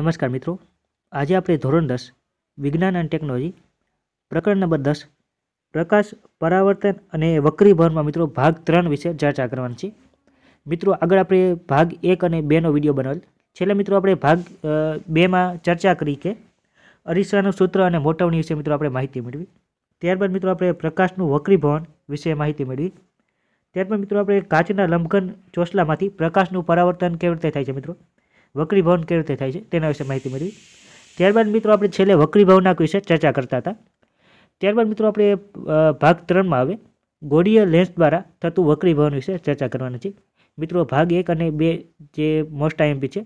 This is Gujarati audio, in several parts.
નમસ્કાર મિત્રો આજે આપણે ધોરણ દસ વિજ્ઞાન અને ટેકનોલોજી પ્રકરણ નંબર દસ પ્રકાશ પરાવર્તન અને વક્રીભવનમાં મિત્રો ભાગ ત્રણ વિશે ચર્ચા કરવાની છે મિત્રો આગળ આપણે ભાગ એક અને બેનો વિડીયો બનાવેલ છેલ્લા મિત્રો આપણે ભાગ બેમાં ચર્ચા કરી કે અરીસાનું સૂત્ર અને મોટવણી વિશે મિત્રો આપણે માહિતી મેળવી ત્યારબાદ મિત્રો આપણે પ્રકાશનું વક્રીભવન વિશે માહિતી મેળવી ત્યારબાદ મિત્રો આપણે કાચના લંબઘન ચોસલામાંથી પ્રકાશનું પરાવર્તન કેવી રીતે થાય છે મિત્રો ભવન કેવી રીતે થાય છે તેના વિશે માહિતી મળી ત્યારબાદ મિત્રો આપણે છેલ્લે ભવનના વિશે ચર્ચા કરતા હતા ત્યારબાદ મિત્રો આપણે ભાગ ત્રણમાં આવે ગોળીય લેન્સ દ્વારા થતું ભવન વિશે ચર્ચા કરવાની છે મિત્રો ભાગ એક અને બે જે મોસ્ટ આઈએમપી છે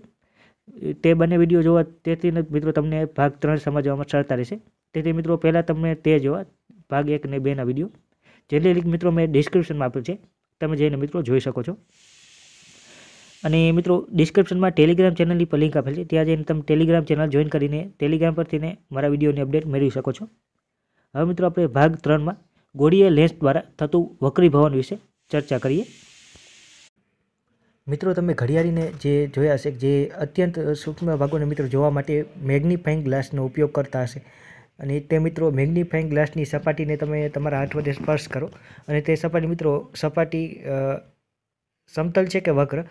તે બંને વિડીયો જોવા તેથી મિત્રો તમને ભાગ ત્રણ સમજવામાં સરળતા રહેશે તેથી મિત્રો પહેલાં તમે તે જોવા ભાગ એક અને બેના વિડીયો જેની લિંક મિત્રો મેં ડિસ્ક્રિપ્શનમાં આપ્યું છે તમે જઈને મિત્રો જોઈ શકો છો અને મિત્રો ડિસ્ક્રિપ્શનમાં ટેલિગ્રામ ચેનલની પર લિંક આપેલ છે ત્યાં જઈને તમે ટેલિગ્રામ ચેનલ જોઈન કરીને ટેલિગ્રામ પરથીને મારા વિડીયોની અપડેટ મેળવી શકો છો હવે મિત્રો આપણે ભાગ ત્રણમાં ગોળીએ લેન્સ દ્વારા થતું ભવન વિશે ચર્ચા કરીએ મિત્રો તમે ઘડિયાળીને જે જોયા હશે જે અત્યંત સૂક્ષ્મ ભાગોને મિત્રો જોવા માટે મેગ્નિફાઈંગ ગ્લાસનો ઉપયોગ કરતા હશે અને તે મિત્રો મેગ્નિફાઈંગ ગ્લાસની સપાટીને તમે તમારા હાથ વડે સ્પર્શ કરો અને તે સપાટી મિત્રો સપાટી સમતલ છે કે વક્ર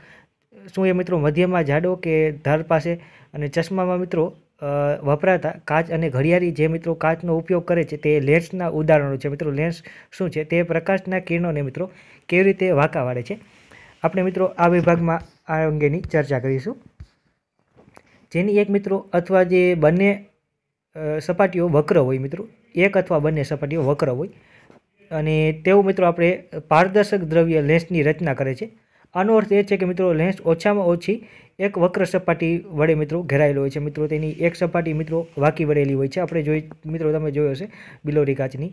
શું એ મિત્રો મધ્યમાં જાડો કે ધાર પાસે અને ચશ્મામાં મિત્રો વપરાતા કાચ અને ઘડિયાળી જે મિત્રો કાચનો ઉપયોગ કરે છે તે લેન્સના ઉદાહરણો છે મિત્રો લેન્સ શું છે તે પ્રકાશના કિરણોને મિત્રો કેવી રીતે વાંકા વાળે છે આપણે મિત્રો આ વિભાગમાં આ અંગેની ચર્ચા કરીશું જેની એક મિત્રો અથવા જે બંને સપાટીઓ વક્ર હોય મિત્રો એક અથવા બંને સપાટીઓ વક્ર હોય અને તેવું મિત્રો આપણે પારદર્શક દ્રવ્ય લેન્સની રચના કરે છે આનો અર્થ એ છે કે મિત્રો લેન્સ ઓછામાં ઓછી એક વક્ર સપાટી વડે મિત્રો ઘેરાયેલો હોય છે મિત્રો તેની એક સપાટી મિત્રો વાકી વળેલી હોય છે આપણે જોઈ મિત્રો તમે જોયો હશે બિલોરી કાચની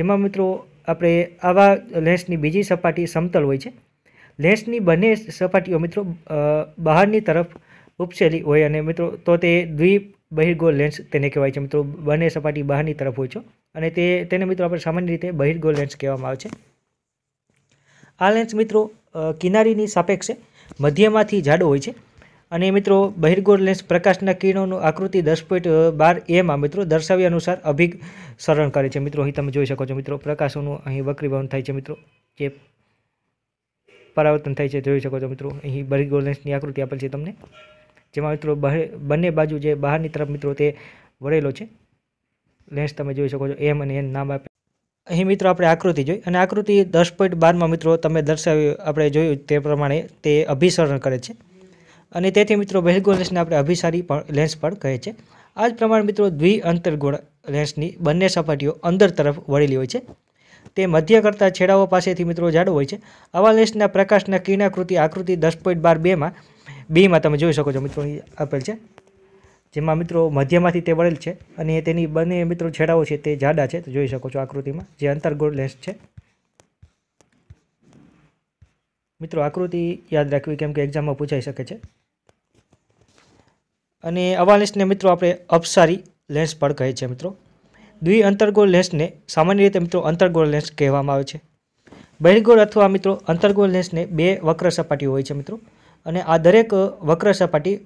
જેમાં મિત્રો આપણે આવા લેન્સની બીજી સપાટી સમતલ હોય છે લેન્સની બંને સપાટીઓ મિત્રો બહારની તરફ ઉપસેલી હોય અને મિત્રો તો તે દ્વિ બહિર્ગોળ લેન્સ તેને કહેવાય છે મિત્રો બંને સપાટી બહારની તરફ હોય છે અને તે તેને મિત્રો આપણે સામાન્ય રીતે બહિર્ગોળ લેન્સ કહેવામાં આવે છે આ લેન્સ મિત્રો કિનારીની સાપેક્ષે મધ્યમાંથી જાડો હોય છે અને મિત્રો બહિર્ગોળ લેન્સ પ્રકાશના કિરણોનું આકૃતિ દસ પોઈન્ટ બાર એમાં મિત્રો દર્શાવ્યા અનુસાર અભિગ સરળ કરે છે મિત્રો અહીં તમે જોઈ શકો છો મિત્રો પ્રકાશોનું અહીં વક્રીવહન થાય છે મિત્રો જે પરાવર્તન થાય છે જોઈ શકો છો મિત્રો અહીં બહિર્ગોળ લેન્સની આકૃતિ આપેલ છે તમને જેમાં મિત્રો બંને બાજુ જે બહારની તરફ મિત્રો તે વળેલો છે લેન્સ તમે જોઈ શકો છો એમ અને એમ નામ આપે અહીં મિત્રો આપણે આકૃતિ જોઈ અને આકૃતિ દસ પોઈન્ટ બારમાં મિત્રો તમે દર્શાવ્યું આપણે જોયું તે પ્રમાણે તે અભિસરણ કરે છે અને તેથી મિત્રો બહિર્ગોળ લેન્સને આપણે અભિસારી પણ લેન્સ પણ કહે છે આ જ પ્રમાણે મિત્રો દ્વિઅંતરગોળ લેન્સની બંને સપાટીઓ અંદર તરફ વળેલી હોય છે તે મધ્ય કરતાં છેડાઓ પાસેથી મિત્રો જાડો હોય છે આવા લેન્સના પ્રકાશના કિરણાકૃતિ આકૃતિ દસ પોઈન્ટ બાર બેમાં બીમાં તમે જોઈ શકો છો મિત્રો આપેલ છે જેમાં મિત્રો મધ્યમાંથી તે વળેલ છે અને તેની બંને મિત્રો છેડાઓ છે તે જાડા છે તો જોઈ શકો છો આકૃતિમાં જે અંતરગોળ લેન્સ છે મિત્રો આકૃતિ યાદ રાખવી કેમ કે એક્ઝામમાં પૂછાઈ શકે છે અને આવા લેન્સને મિત્રો આપણે અપસારી લેન્સ પણ કહે છે મિત્રો દ્વિ અંતરગોળ લેન્સને સામાન્ય રીતે મિત્રો અંતરગોળ લેન્સ કહેવામાં આવે છે બહિર્ગોળ અથવા મિત્રો અંતરગોળ લેન્સને બે વક્ર સપાટી હોય છે મિત્રો અને આ દરેક વક્ર સપાટી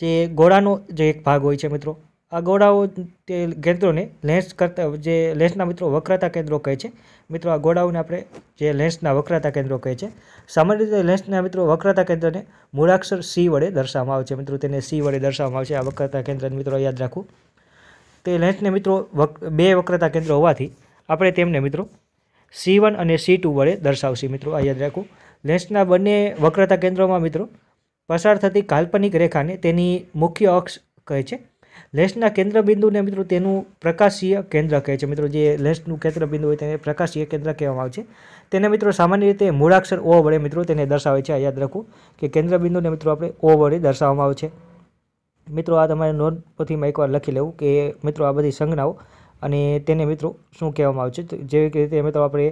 જે ગોળાનો જે એક ભાગ હોય છે મિત્રો આ ગોળાઓ તે કેન્દ્રોને લેન્સ કરતા જે લેન્સના મિત્રો વક્રતા કેન્દ્રો કહે છે મિત્રો આ ગોળાઓને આપણે જે લેન્સના વક્રતા કેન્દ્રો કહે છે સામાન્ય રીતે લેન્સના મિત્રો વક્રતા કેન્દ્રને મૂળાક્ષર સી વડે દર્શાવવામાં આવે છે મિત્રો તેને સી વડે દર્શાવવામાં આવે છે આ વક્રતા કેન્દ્રને મિત્રો યાદ રાખવું તે લેન્સને મિત્રો બે વક્રતા કેન્દ્રો હોવાથી આપણે તેમને મિત્રો સી વન અને સી ટુ વડે દર્શાવશે મિત્રો આ યાદ રાખવું લેન્સના બંને વક્રતા કેન્દ્રોમાં મિત્રો પસાર થતી કાલ્પનિક રેખાને તેની મુખ્ય અક્ષ કહે છે લેન્સના કેન્દ્રબિંદુને મિત્રો તેનું પ્રકાશીય કેન્દ્ર કહે છે મિત્રો જે લેસનું કેન્દ્રબિંદુ હોય તેને પ્રકાશીય કેન્દ્ર કહેવામાં આવે છે તેને મિત્રો સામાન્ય રીતે મૂળાક્ષર ઓ વડે મિત્રો તેને દર્શાવે છે આ યાદ રાખો કે કેન્દ્રબિંદુને મિત્રો આપણે ઓ વડે દર્શાવવામાં આવે છે મિત્રો આ તમારે નોંધપોથીમાં એકવાર લખી લેવું કે મિત્રો આ બધી સંજ્ઞાઓ અને તેને મિત્રો શું કહેવામાં આવે છે જેવી રીતે મિત્રો આપણે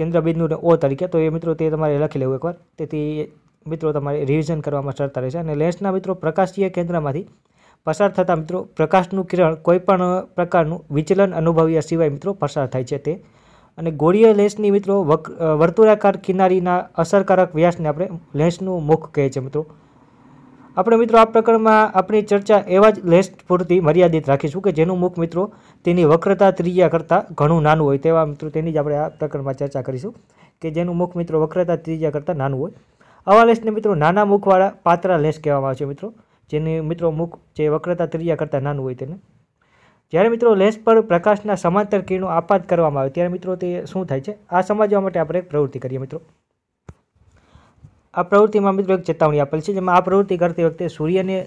કેન્દ્રબિંદુને ઓ તરીકે તો એ મિત્રો તે તમારે લખી લેવું એકવાર તેથી મિત્રો તમારે રિવિઝન કરવામાં સરળતા રહેશે અને લેન્સના મિત્રો પ્રકાશીય કેન્દ્રમાંથી પસાર થતાં મિત્રો પ્રકાશનું કિરણ કોઈપણ પ્રકારનું વિચલન અનુભવ્યા સિવાય મિત્રો પસાર થાય છે તે અને ગોળીય લેન્સની મિત્રો વર્તુળાકાર કિનારીના અસરકારક વ્યાસને આપણે લેન્સનું મુખ કહે છે મિત્રો આપણે મિત્રો આ પ્રકરણમાં આપણી ચર્ચા એવા જ લેન્સ પૂરતી મર્યાદિત રાખીશું કે જેનું મુખ મિત્રો તેની વક્રતા ત્રિજ્યા કરતાં ઘણું નાનું હોય તેવા મિત્રો તેની જ આપણે આ પ્રકરણમાં ચર્ચા કરીશું કે જેનું મુખ મિત્રો વક્રતા ત્રિજ્યા કરતાં નાનું હોય આવા લેસને મિત્રો નાના મુખવાળા પાતળા લેસ કહેવામાં આવે છે મિત્રો જેની મિત્રો મુખ જે વક્રતા ત્રિજ્યા કરતાં નાનું હોય તેને જ્યારે મિત્રો લેસ પર પ્રકાશના સમાંતર કિરણો આપાત કરવામાં આવે ત્યારે મિત્રો તે શું થાય છે આ સમજવા માટે આપણે એક પ્રવૃત્તિ કરીએ મિત્રો આ પ્રવૃત્તિમાં મિત્રો એક ચેતવણી આપેલ છે જેમાં આ પ્રવૃત્તિ કરતી વખતે સૂર્યને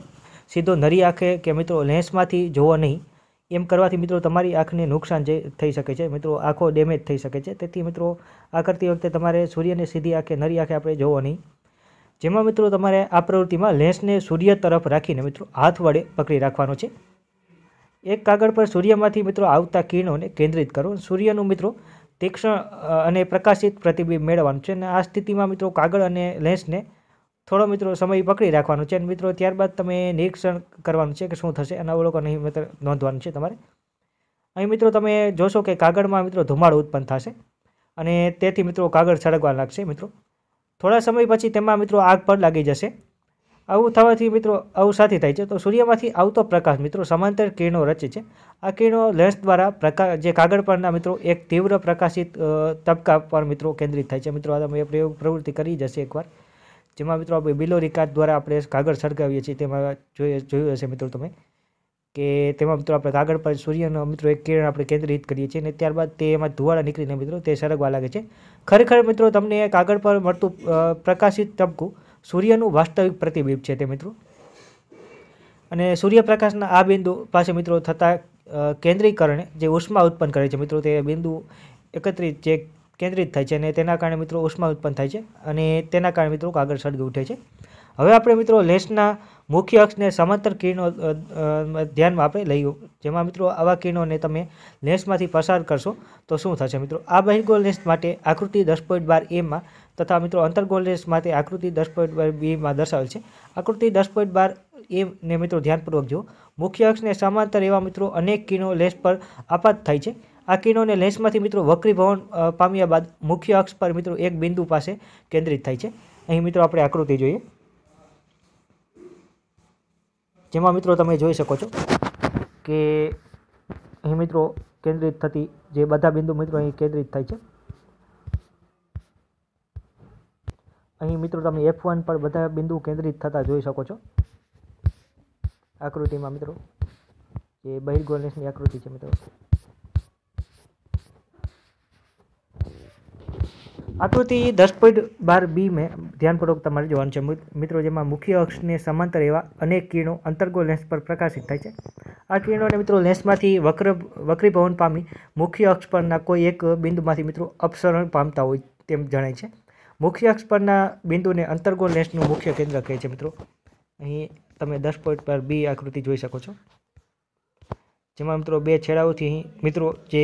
સીધો નરી આંખે કે મિત્રો લેન્સમાંથી જોવો નહીં એમ કરવાથી મિત્રો તમારી આંખને નુકસાન જે થઈ શકે છે મિત્રો આંખો ડેમેજ થઈ શકે છે તેથી મિત્રો આ કરતી વખતે તમારે સૂર્યને સીધી આંખે નરી આંખે આપણે જોવો નહીં જેમાં મિત્રો તમારે આ પ્રવૃત્તિમાં લેન્સને સૂર્ય તરફ રાખીને મિત્રો હાથ વડે પકડી રાખવાનો છે એક કાગળ પર સૂર્યમાંથી મિત્રો આવતા કિરણોને કેન્દ્રિત કરો સૂર્યનું મિત્રો તીક્ષ્ણ અને પ્રકાશિત પ્રતિબિંબ મેળવવાનું છે અને આ સ્થિતિમાં મિત્રો કાગળ અને લેન્સને થોડો મિત્રો સમય પકડી રાખવાનો છે અને મિત્રો ત્યારબાદ તમે નિરીક્ષણ કરવાનું છે કે શું થશે અને અવલોકન અહીં મિત્ર નોંધવાનું છે તમારે અહીં મિત્રો તમે જોશો કે કાગળમાં મિત્રો ધુમાડો ઉત્પન્ન થશે અને તેથી મિત્રો કાગળ સળગવા લાગશે મિત્રો થોડા સમય પછી તેમાં મિત્રો આગ પર લાગી જશે આવું થવાથી મિત્રો આવું સાથે થાય છે તો સૂર્યમાંથી આવતો પ્રકાશ મિત્રો સમાંતર કિરણો રચે છે આ કિરણો લેન્સ દ્વારા પ્રકાશ જે કાગળ પરના મિત્રો એક તીવ્ર પ્રકાશિત તબકા પર મિત્રો કેન્દ્રિત થાય છે મિત્રો આ તમે પ્રયોગ પ્રવૃત્તિ કરી જશે એકવાર જેમાં મિત્રો આપણે બિલોરી કાચ દ્વારા આપણે કાગળ સળગાવીએ છીએ તેમાં જોઈ જોયું હશે મિત્રો તમે કે તેમાં મિત્રો આપણે કાગળ પર સૂર્યનો મિત્રો એક કિરણ આપણે કેન્દ્રિત કરીએ છીએ અને ત્યારબાદ તે એમાં ધુવાળા નીકળીને મિત્રો તે સરગવા લાગે છે ખરેખર મિત્રો તમને કાગળ પર મળતું પ્રકાશિત તબકું સૂર્યનું વાસ્તવિક પ્રતિબિંબ છે તે મિત્રો અને સૂર્યપ્રકાશના આ બિંદુ પાસે મિત્રો થતા કેન્દ્રીકરણે જે ઉષ્મા ઉત્પન્ન કરે છે મિત્રો તે બિંદુ એકત્રિત જે કેન્દ્રિત થાય છે અને તેના કારણે મિત્રો ઉષ્મા ઉત્પન્ન થાય છે અને તેના કારણે મિત્રો કાગળ સળગી ઉઠે છે હવે આપણે મિત્રો લેસના મુખ્ય અક્ષને સમાંતર કિરણો ધ્યાનમાં આપણે લઈએ જેમાં મિત્રો આવા કિરણોને તમે લેન્સમાંથી પસાર કરશો તો શું થશે મિત્રો આ બહિર્ગોળ લેન્સ માટે આકૃતિ દસ પોઈન્ટ બાર એમાં તથા મિત્રો અંતરગોલ લેન્સ માટે આકૃતિ દસ પોઈન્ટ બાર બીમાં દર્શાવેલ છે આકૃતિ દસ પોઈન્ટ બાર એને મિત્રો ધ્યાનપૂર્વક જુઓ મુખ્ય અક્ષને સમાંતર એવા મિત્રો અનેક કિરણો લેન્સ પર આપાત થાય છે આ કિરણોને લેન્સમાંથી મિત્રો વક્રીભવન પામ્યા બાદ મુખ્ય અક્ષ પર મિત્રો એક બિંદુ પાસે કેન્દ્રિત થાય છે અહીં મિત્રો આપણે આકૃતિ જોઈએ જેમાં મિત્રો તમે જોઈ શકો છો કે અહીં મિત્રો કેન્દ્રિત થતી જે બધા બિંદુ મિત્રો અહીં કેન્દ્રિત થાય છે અહીં મિત્રો તમે એફ વન પર બધા બિંદુ કેન્દ્રિત થતા જોઈ શકો છો આકૃતિમાં મિત્રો જે બહિર્ગોલનેસની આકૃતિ છે મિત્રો આકૃતિ દસ પોઈન્ટ બાર બી મેં ધ્યાનપૂર્વક તમારે જોવાનું છે મિત્રો જેમાં મુખ્ય અક્ષને સમાંતર એવા અનેક કિરણો અંતર્ગોળ લેન્સ પર પ્રકાશિત થાય છે આ કિરણોને મિત્રો લેન્સમાંથી વક્ર વક્રીભવન પામી મુખ્ય અક્ષ પરના કોઈ એક બિંદુમાંથી મિત્રો અપસરણ પામતા હોય તેમ જણાય છે મુખ્ય અક્ષ પરના બિંદુને અંતર્ગોળ લેન્સનું મુખ્ય કેન્દ્ર કહે છે મિત્રો અહીં તમે દસ પોઈન્ટ પર બી આકૃતિ જોઈ શકો છો જેમાં મિત્રો બે છેડાઓથી મિત્રો જે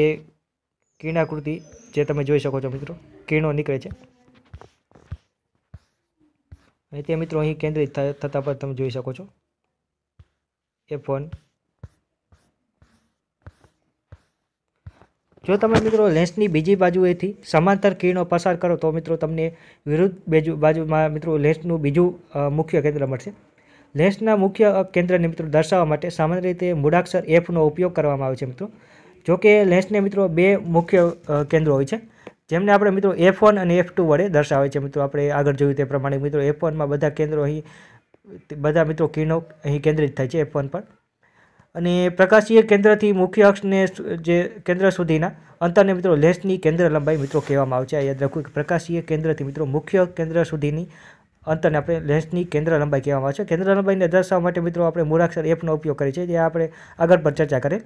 કિરણાકૃતિ જે તમે જોઈ શકો છો મિત્રો કિરણો નીકળે છે અને તે મિત્રો અહીં કેન્દ્રિત થતા પર તમે જોઈ શકો છો એફ જો તમે મિત્રો લેન્સની બીજી બાજુએથી સમાંતર કિરણો પસાર કરો તો મિત્રો તમને વિરુદ્ધ બાજુ બાજુમાં મિત્રો લેન્સનું બીજું મુખ્ય કેન્દ્ર મળશે લેન્સના મુખ્ય કેન્દ્રને મિત્રો દર્શાવવા માટે સામાન્ય રીતે મૂળાક્ષર એફનો ઉપયોગ કરવામાં આવે છે મિત્રો જો કે લેન્સને મિત્રો બે મુખ્ય કેન્દ્રો હોય છે જેમને આપણે મિત્રો એફ અને એફ વડે દર્શાવે છે મિત્રો આપણે આગળ જોયું તે પ્રમાણે મિત્રો એફ વનમાં બધા કેન્દ્રો અહીં બધા મિત્રો કિરણો અહીં કેન્દ્રિત થાય છે એફ વન પર અને પ્રકાશીય કેન્દ્રથી મુખ્ય અક્ષને જે કેન્દ્ર સુધીના અંતરને મિત્રો લેન્સની કેન્દ્ર લંબાઈ મિત્રો કહેવામાં આવે છે યાદ રાખવું કે પ્રકાશીય કેન્દ્રથી મિત્રો મુખ્ય કેન્દ્ર સુધીની અંતરને આપણે લેન્સની કેન્દ્ર લંબાઈ કહેવામાં આવે છે કેન્દ્ર લંબાઈને દર્શાવવા માટે મિત્રો આપણે મૂળાક્ષર એફનો ઉપયોગ કરીએ છીએ જે આપણે આગળ પર ચર્ચા કરે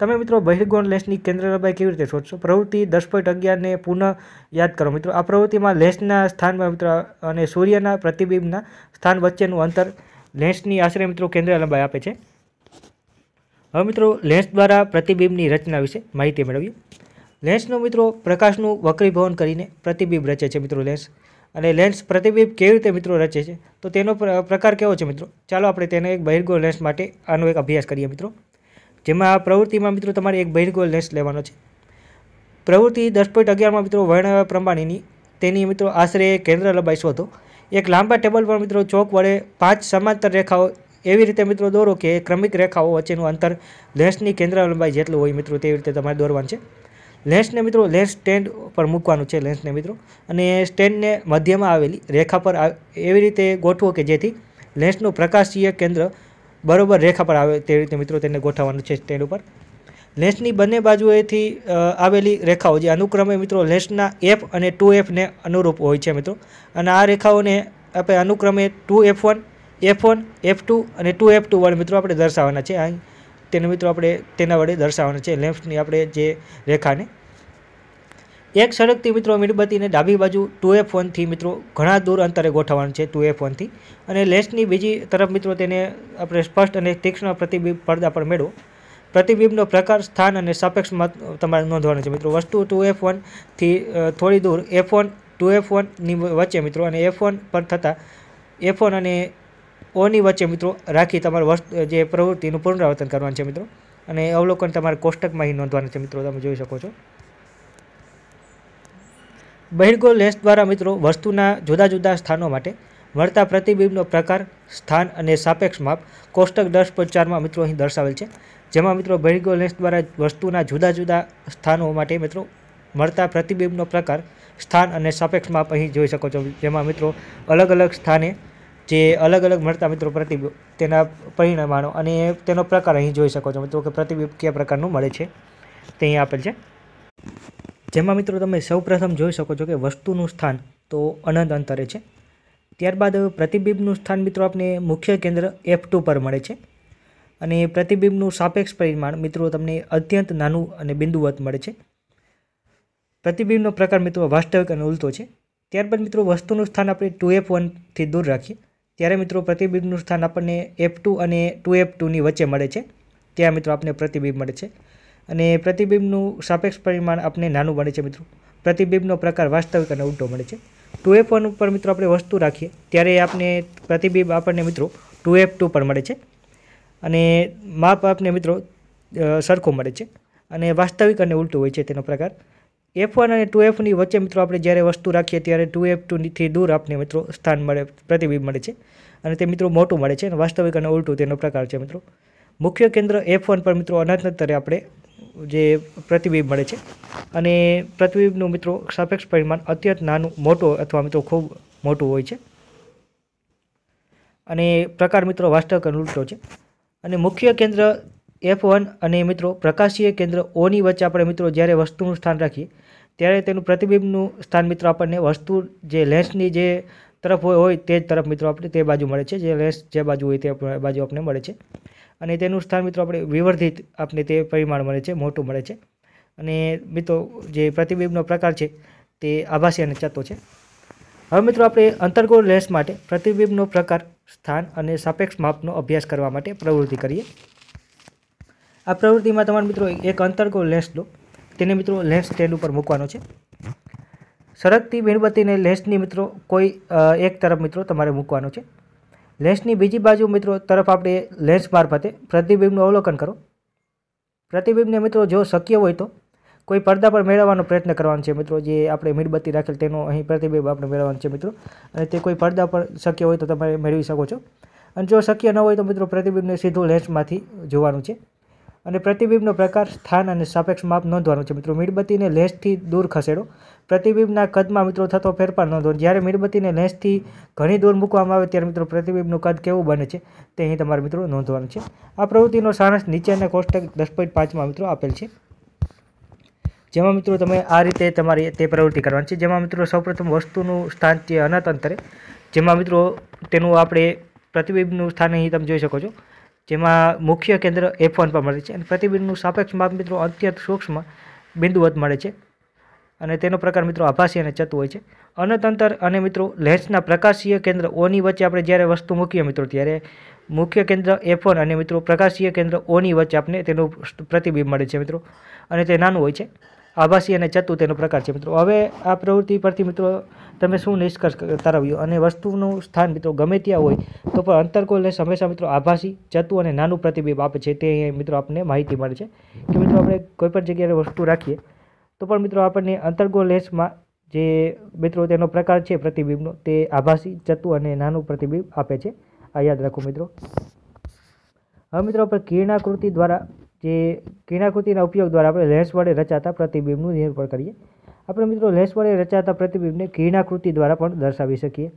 તમે મિત્રો બહિર્ગોણ લેસની કેન્દ્ર લંબાઈ કેવી રીતે શોધશો પ્રવૃત્તિ દસ પોઈન્ટ અગિયારને પુનઃ યાદ કરો મિત્રો આ પ્રવૃત્તિમાં લેસના સ્થાનમાં મિત્રો અને સૂર્યના પ્રતિબિંબના સ્થાન વચ્ચેનું અંતર લેન્સની આશરે મિત્રો કેન્દ્ર લંબાઈ આપે છે હવે મિત્રો લેન્સ દ્વારા પ્રતિબિંબની રચના વિશે માહિતી મેળવીએ લેન્સનો મિત્રો પ્રકાશનું વક્રીભવન કરીને પ્રતિબિંબ રચે છે મિત્રો લેન્સ અને લેન્સ પ્રતિબિંબ કેવી રીતે મિત્રો રચે છે તો તેનો પ્રકાર કેવો છે મિત્રો ચાલો આપણે તેને એક બહિર્ગો લેન્સ માટે આનો એક અભ્યાસ કરીએ મિત્રો જેમાં આ પ્રવૃત્તિમાં મિત્રો તમારે એક બહિર્ગો લેન્સ લેવાનો છે પ્રવૃત્તિ દસ પોઈન્ટ અગિયારમાં મિત્રો વર્ણવ્યા પ્રમાણેની તેની મિત્રો આશરે કેન્દ્ર લંબાઈ શોધો એક લાંબા ટેબલ પર મિત્રો ચોક વડે પાંચ સમાંતર રેખાઓ એવી રીતે મિત્રો દોરો કે ક્રમિક રેખાઓ વચ્ચેનું અંતર લેન્સની કેન્દ્ર લંબાઈ જેટલું હોય મિત્રો તેવી રીતે તમારે દોરવાનું છે લેન્સને મિત્રો લેન્સ સ્ટેન્ડ પર મૂકવાનું છે લેન્સને મિત્રો અને સ્ટેન્ડને મધ્યમાં આવેલી રેખા પર એવી રીતે ગોઠવો કે જેથી લેન્સનું પ્રકાશીય કેન્દ્ર બરોબર રેખા પર આવે તે રીતે મિત્રો તેને ગોઠવવાનું છે સ્ટેન્ડ ઉપર લેન્સની બંને બાજુએથી આવેલી રેખાઓ જે અનુક્રમે મિત્રો લેન્સના એફ અને ટુ એફને અનુરૂપ હોય છે મિત્રો અને આ રેખાઓને આપણે અનુક્રમે two F one F one F two અને ટુ એફ ટુ વડે મિત્રો આપણે દર્શાવવાના છે અહીં તેને મિત્રો આપણે તેના વડે દર્શાવવાના છે લેન્સની આપણે જે રેખાને એક સડકથી મિત્રો મીણબત્તીને ડાબી બાજુ ટુ એફ વનથી મિત્રો ઘણા દૂર અંતરે ગોઠવવાનું છે ટુ એફ વનથી અને લેસની બીજી તરફ મિત્રો તેને આપણે સ્પષ્ટ અને તીક્ષ્ણ પ્રતિબિંબ પડદા પર મેળવો પ્રતિબિંબનો પ્રકાર સ્થાન અને સાપેક્ષ તમારે નોંધવાનું છે મિત્રો વસ્તુ ટુ એફ વનથી થોડી દૂર એફ વન ટુ એફ વનની વચ્ચે મિત્રો અને એફ વન પર થતાં એફ વન અને ઓની વચ્ચે મિત્રો રાખી તમારે વસ્તુ જે પ્રવૃત્તિનું પુનરાવર્તન કરવાનું છે મિત્રો અને અવલોકન તમારે કોષ્ટકમાં અહીં નોંધવાનું છે મિત્રો તમે જોઈ શકો છો બહિર્ગોળ લેન્સ દ્વારા મિત્રો વસ્તુના જુદા જુદા સ્થાનો માટે મળતા પ્રતિબિંબનો પ્રકાર સ્થાન અને સાપેક્ષ માપ કોષ્ટક દસ પોઈન્ટ ચારમાં મિત્રો અહીં દર્શાવેલ છે જેમાં મિત્રો બહિર્ગોળ લેન્સ દ્વારા વસ્તુના જુદા જુદા સ્થાનો માટે મિત્રો મળતા પ્રતિબિંબનો પ્રકાર સ્થાન અને સાપેક્ષ માપ અહીં જોઈ શકો છો જેમાં મિત્રો અલગ અલગ સ્થાને જે અલગ અલગ મળતા મિત્રો પ્રતિબિંબ તેના પરિણામાનો અને તેનો પ્રકાર અહીં જોઈ શકો છો મિત્રો કે પ્રતિબિંબ કયા પ્રકારનું મળે છે તે અહીં આપેલ છે જેમાં મિત્રો તમે સૌપ્રથમ જોઈ શકો છો કે વસ્તુનું સ્થાન તો અનંત અંતરે છે ત્યારબાદ પ્રતિબિંબનું સ્થાન મિત્રો આપને મુખ્ય કેન્દ્ર એફ પર મળે છે અને પ્રતિબિંબનું સાપેક્ષ પરિમાણ મિત્રો તમને અત્યંત નાનું અને બિંદુવત મળે છે પ્રતિબિંબનો પ્રકાર મિત્રો વાસ્તવિક અને ઉલટો છે ત્યારબાદ મિત્રો વસ્તુનું સ્થાન આપણે ટુ એફ વનથી દૂર રાખીએ ત્યારે મિત્રો પ્રતિબિંબનું સ્થાન આપણને એફ અને ટુ એફ ટુની વચ્ચે મળે છે ત્યાં મિત્રો આપણને પ્રતિબિંબ મળે છે અને પ્રતિબિંબનું સાપેક્ષ પરિમાણ આપણે નાનું મળે છે મિત્રો પ્રતિબિંબનો પ્રકાર વાસ્તવિક અને ઉલટો મળે છે ટુ એફ વન ઉપર મિત્રો આપણે વસ્તુ રાખીએ ત્યારે આપણે પ્રતિબિંબ આપણને મિત્રો ટુ એફ ટુ પણ મળે છે અને માપ આપને મિત્રો સરખું મળે છે અને વાસ્તવિક અને ઉલટું હોય છે તેનો પ્રકાર એફ વન અને ટુ એફની વચ્ચે મિત્રો આપણે જ્યારે વસ્તુ રાખીએ ત્યારે ટુ એફ ટુથી દૂર આપને મિત્રો સ્થાન મળે પ્રતિબિંબ મળે છે અને તે મિત્રો મોટું મળે છે અને વાસ્તવિક અને ઉલટું તેનો પ્રકાર છે મિત્રો મુખ્ય કેન્દ્ર એફ વન પર મિત્રો અનાજ અનંતરે આપણે જે પ્રતિબિંબ મળે છે અને પ્રતિબિંબનું મિત્રો સાપેક્ષ પરિમાણ અત્યંત નાનું મોટું અથવા મિત્રો ખૂબ મોટું હોય છે અને પ્રકાર મિત્રો વાસ્તવિક ઉલટો છે અને મુખ્ય કેન્દ્ર એફ વન અને મિત્રો પ્રકાશીય કેન્દ્ર ઓની વચ્ચે આપણે મિત્રો જ્યારે વસ્તુનું સ્થાન રાખીએ ત્યારે તેનું પ્રતિબિંબનું સ્થાન મિત્રો આપણને વસ્તુ જે લેન્સની જે તરફ હોય હોય તે તરફ મિત્રો આપણે તે બાજુ મળે છે જે લેન્સ જે બાજુ હોય તે બાજુ આપણને મળે છે અને તેનું સ્થાન મિત્રો આપણે વિવર્ધિત આપણે તે પરિમાણ મળે છે મોટું મળે છે અને મિત્રો જે પ્રતિબિંબનો પ્રકાર છે તે આભાસી અને ચત્તો છે હવે મિત્રો આપણે અંતર્ગોળ લેન્સ માટે પ્રતિબિંબનો પ્રકાર સ્થાન અને સાપેક્ષ માપનો અભ્યાસ કરવા માટે પ્રવૃત્તિ કરીએ આ પ્રવૃત્તિમાં તમારા મિત્રો એક અંતર્ગોળ લેન્સ લો તેને મિત્રો લેન્સ સ્ટેન્ડ ઉપર મૂકવાનો છે સરકતી મીણબત્તીને લેન્સની મિત્રો કોઈ એક તરફ મિત્રો તમારે મૂકવાનો છે લેન્સની બીજી બાજુ મિત્રો તરફ આપણે લેન્સ મારફતે પ્રતિબિંબનું અવલોકન કરો પ્રતિબિંબને મિત્રો જો શક્ય હોય તો કોઈ પડદા પર મેળવવાનો પ્રયત્ન કરવાનો છે મિત્રો જે આપણે મીણબત્તી રાખેલ તેનો અહીં પ્રતિબિંબ આપણે મેળવવાનું છે મિત્રો અને તે કોઈ પડદા પર શક્ય હોય તો તમે મેળવી શકો છો અને જો શક્ય ન હોય તો મિત્રો પ્રતિબિંબને સીધું લેન્સમાંથી જોવાનું છે અને પ્રતિબિંબનો પ્રકાર સ્થાન અને સાપેક્ષ માપ નોંધવાનું છે મિત્રો મીણબત્તીને લેન્સથી દૂર ખસેડો પ્રતિબિંબના કદમાં મિત્રો થતો ફેરફાર નોંધો જ્યારે મીણબત્તીને લેન્સથી ઘણી દૂર મૂકવામાં આવે ત્યારે મિત્રો પ્રતિબિંબનું કદ કેવું બને છે તે અહીં તમારે મિત્રો નોંધવાનું છે આ પ્રવૃત્તિનો સારાંશ નીચેના કોષ્ટક દસ પોઈન્ટ પાંચમાં મિત્રો આપેલ છે જેમાં મિત્રો તમે આ રીતે તમારી તે પ્રવૃત્તિ કરવાની છે જેમાં મિત્રો સૌપ્રથમ વસ્તુનું સ્થાન છે અનાત અંતરે જેમાં મિત્રો તેનું આપણે પ્રતિબિંબનું સ્થાન અહીં તમે જોઈ શકો છો જેમાં મુખ્ય કેન્દ્ર એફ વન પર મળે છે અને પ્રતિબિંબનું સાપેક્ષ માપ મિત્રો અત્યંત સૂક્ષ્મ બિંદુવત મળે છે અને તેનો પ્રકાર મિત્રો આભાસી અને ચતુ હોય છે અન્નતંત્ર અને મિત્રો લેન્સના પ્રકાશીય કેન્દ્ર ઓની વચ્ચે આપણે જ્યારે વસ્તુ મૂકીએ મિત્રો ત્યારે મુખ્ય કેન્દ્ર એફ અને મિત્રો પ્રકાશીય કેન્દ્ર ઓની વચ્ચે આપણે તેનું પ્રતિબિંબ મળે છે મિત્રો અને તે નાનું હોય છે આભાસી અને ચતુ તેનો પ્રકાર છે મિત્રો હવે આ પ્રવૃત્તિ પરથી મિત્રો તમે શું નિષ્કર્ષ તારવ્યો અને વસ્તુનું સ્થાન મિત્રો ગમે ત્યાં હોય તો પણ અંતરકોલેન્સ હંમેશા મિત્રો આભાસી ચતુ અને નાનું પ્રતિબિંબ આપે છે તે મિત્રો આપણને માહિતી મળે છે કે મિત્રો આપણે કોઈપણ જગ્યાએ વસ્તુ રાખીએ તો પણ મિત્રો આપણને અંતર્ગો લેન્સમાં જે મિત્રો તેનો પ્રકાર છે પ્રતિબિંબનો તે આભાસી ચતું અને નાનું પ્રતિબિંબ આપે છે આ યાદ રાખો મિત્રો હવે મિત્રો આપણે કિરણાકૃતિ દ્વારા જે કિરણાકૃતિના ઉપયોગ દ્વારા આપણે લેન્સ વડે રચાતા પ્રતિબિંબનું નિરૂપણ કરીએ આપણે મિત્રો લેન્સ વડે રચાતા પ્રતિબિંબને કિરણાકૃતિ દ્વારા પણ દર્શાવી શકીએ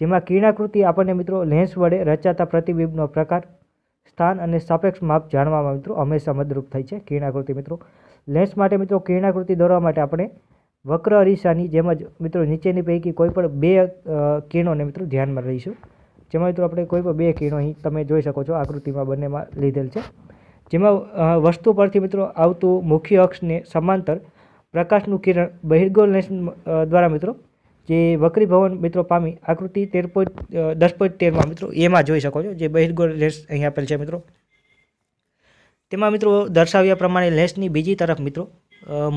જેમાં કિરણાકૃતિ આપણને મિત્રો લેન્સ વડે રચાતા પ્રતિબિંબનો પ્રકાર સ્થાન અને સાપેક્ષ માપ જાણવામાં મિત્રો હંમેશા મદદરૂપ થાય છે કિરણાકૃતિ મિત્રો લેન્સ માટે મિત્રો કિરણાકૃતિ દોરવા માટે આપણે વક્ર અરીસાની જેમ જ મિત્રો નીચેની પૈકી કોઈ પણ બે કિરણોને મિત્રો ધ્યાનમાં લઈશું જેમાં મિત્રો આપણે કોઈ પણ બે કિરણો અહીં તમે જોઈ શકો છો આકૃતિમાં બંનેમાં લીધેલ છે જેમાં વસ્તુ પરથી મિત્રો આવતું મુખ્ય અક્ષને સમાંતર પ્રકાશનું કિરણ બહિર્ગોળ લેન્સ દ્વારા મિત્રો જે વક્રી ભવન મિત્રો પામી આકૃતિ તેર પોઈન્ટ દસ પોઈન્ટ તેરમાં મિત્રો એમાં જોઈ શકો છો જે બહિર્ગો લેન્સ અહીં આપેલ છે મિત્રો તેમાં મિત્રો દર્શાવ્યા પ્રમાણે લેન્સની બીજી તરફ મિત્રો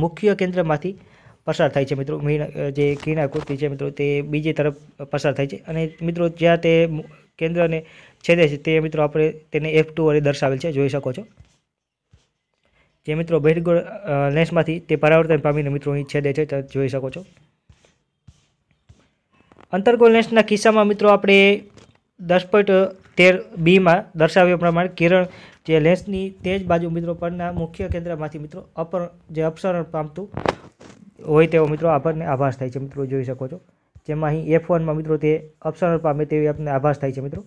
મુખ્ય કેન્દ્રમાંથી પસાર થાય છે મિત્રો જે કિરણાકૃતિ છે મિત્રો તે બીજી તરફ પસાર થાય છે અને મિત્રો જ્યાં તે કેન્દ્રને છેદે છે તે મિત્રો આપણે તેને એફ ટુ વડે દર્શાવેલ છે જોઈ શકો છો જે મિત્રો બહિર્ગોળ લેન્સમાંથી તે પરાવર્તન પામીને મિત્રો અહીં છેદે છે જોઈ શકો છો અંતર્ગોળ લેન્સના કિસ્સામાં મિત્રો આપણે દસ પોઈન્ટ તેર બીમાં દર્શાવ્યા પ્રમાણે કિરણ જે લેન્સની તેજ બાજુ મિત્રો પરના મુખ્ય કેન્દ્રમાંથી મિત્રો અપર જે અપસરણ પામતું હોય તેવો મિત્રો આભારને આભાસ થાય છે મિત્રો જોઈ શકો છો જેમાં અહીં એફ વનમાં મિત્રો તે અપસરણ પામે તેવી આપણને આભાસ થાય છે મિત્રો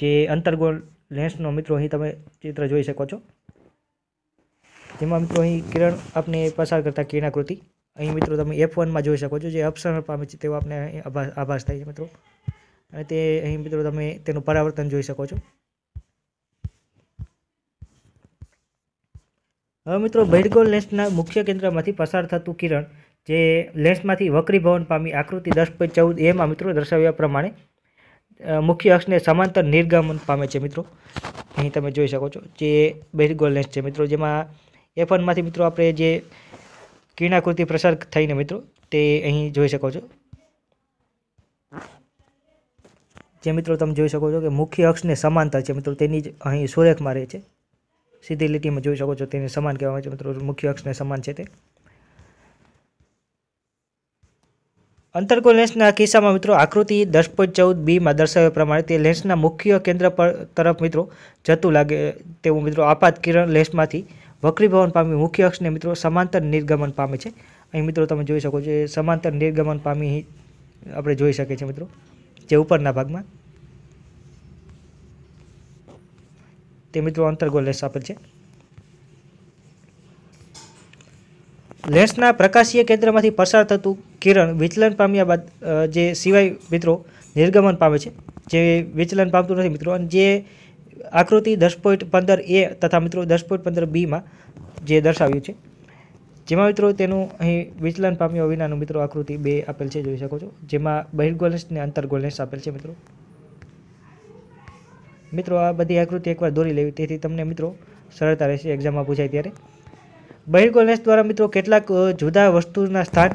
જે અંતર્ગોળ લેન્સનો મિત્રો અહીં તમે ચિત્ર જોઈ શકો છો જેમાં મિત્રો અહીં કિરણ આપને પસાર કરતા કિરણાકૃતિ અહીં મિત્રો તમે એફ વનમાં જોઈ શકો છો જે અપસરણ પામે છે તેવો આપને આભાસ થાય છે મિત્રો અને તે અહીં મિત્રો તમે તેનું પરાવર્તન જોઈ શકો છો હવે મિત્રો ભૈરગોળ લેન્સના મુખ્ય કેન્દ્રમાંથી પસાર થતું કિરણ જે લેન્સમાંથી વક્રી ભવન પામી આકૃતિ દસ પોઈન્ટ ચૌદ એમાં મિત્રો દર્શાવ્યા પ્રમાણે મુખ્ય અક્ષને સમાંતર નિર્ગમન પામે છે મિત્રો અહીં તમે જોઈ શકો છો જે બેરીગોલ લેન્સ છે મિત્રો જેમાં એફનમાંથી મિત્રો આપણે જે કિરણાકૃતિ પ્રસાર થઈને મિત્રો તે અહીં જોઈ શકો છો જે મિત્રો તમે જોઈ શકો છો કે મુખ્ય અક્ષને સમાનતા છે મિત્રો તેની જ અહીં સુરેખમાં રહે છે સીધી લીટીમાં જોઈ શકો છો તેને સમાન કહેવામાં આવે છે મિત્રો મુખ્ય અક્ષને સમાન છે તે અંતરકો લેન્સના કિસ્સામાં મિત્રો આકૃતિ દસ પોઈન્ટ ચૌદ બીમાં દર્શાવ્યા પ્રમાણે તે લેન્સના મુખ્ય કેન્દ્ર પર તરફ મિત્રો જતું લાગે તેવું મિત્રો આપાત કિરણ લેન્સમાંથી વક્રીભવન પામી મુખ્ય અક્ષને મિત્રો સમાંતર નિર્ગમન પામે છે અહીં મિત્રો તમે જોઈ શકો છો એ સમાંતર નિર્ગમન પામી આપણે જોઈ શકીએ છીએ મિત્રો જે ઉપરના ભાગમાં તે મિત્રો અંતર્ગોળ લેસ આપેલ છે લેન્સના પ્રકાશીય કેન્દ્રમાંથી પસાર થતું કિરણ વિચલન પામ્યા બાદ જે સિવાય મિત્રો નિર્ગમન પામે છે જે વિચલન પામતું નથી મિત્રો અને જે આકૃતિ દસ પોઈન્ટ પંદર એ તથા મિત્રો દસ પોઈન્ટ પંદર બીમાં જે દર્શાવ્યું છે જેમાં મિત્રો તેનું અહીં વિચલન પામ્યો વિનાનું મિત્રો આકૃતિ બે આપેલ છે જોઈ શકો છો જેમાં બહિર્ગોલેન્સ અને અંતર્ગોલેન્સ આપેલ છે મિત્રો મિત્રો આ બધી આકૃતિ એકવાર દોરી લેવી તેથી તમને મિત્રો સરળતા રહેશે એક્ઝામમાં પૂછાય ત્યારે બહિર્ગોલેન્સ દ્વારા મિત્રો કેટલાક જુદા વસ્તુના સ્થાન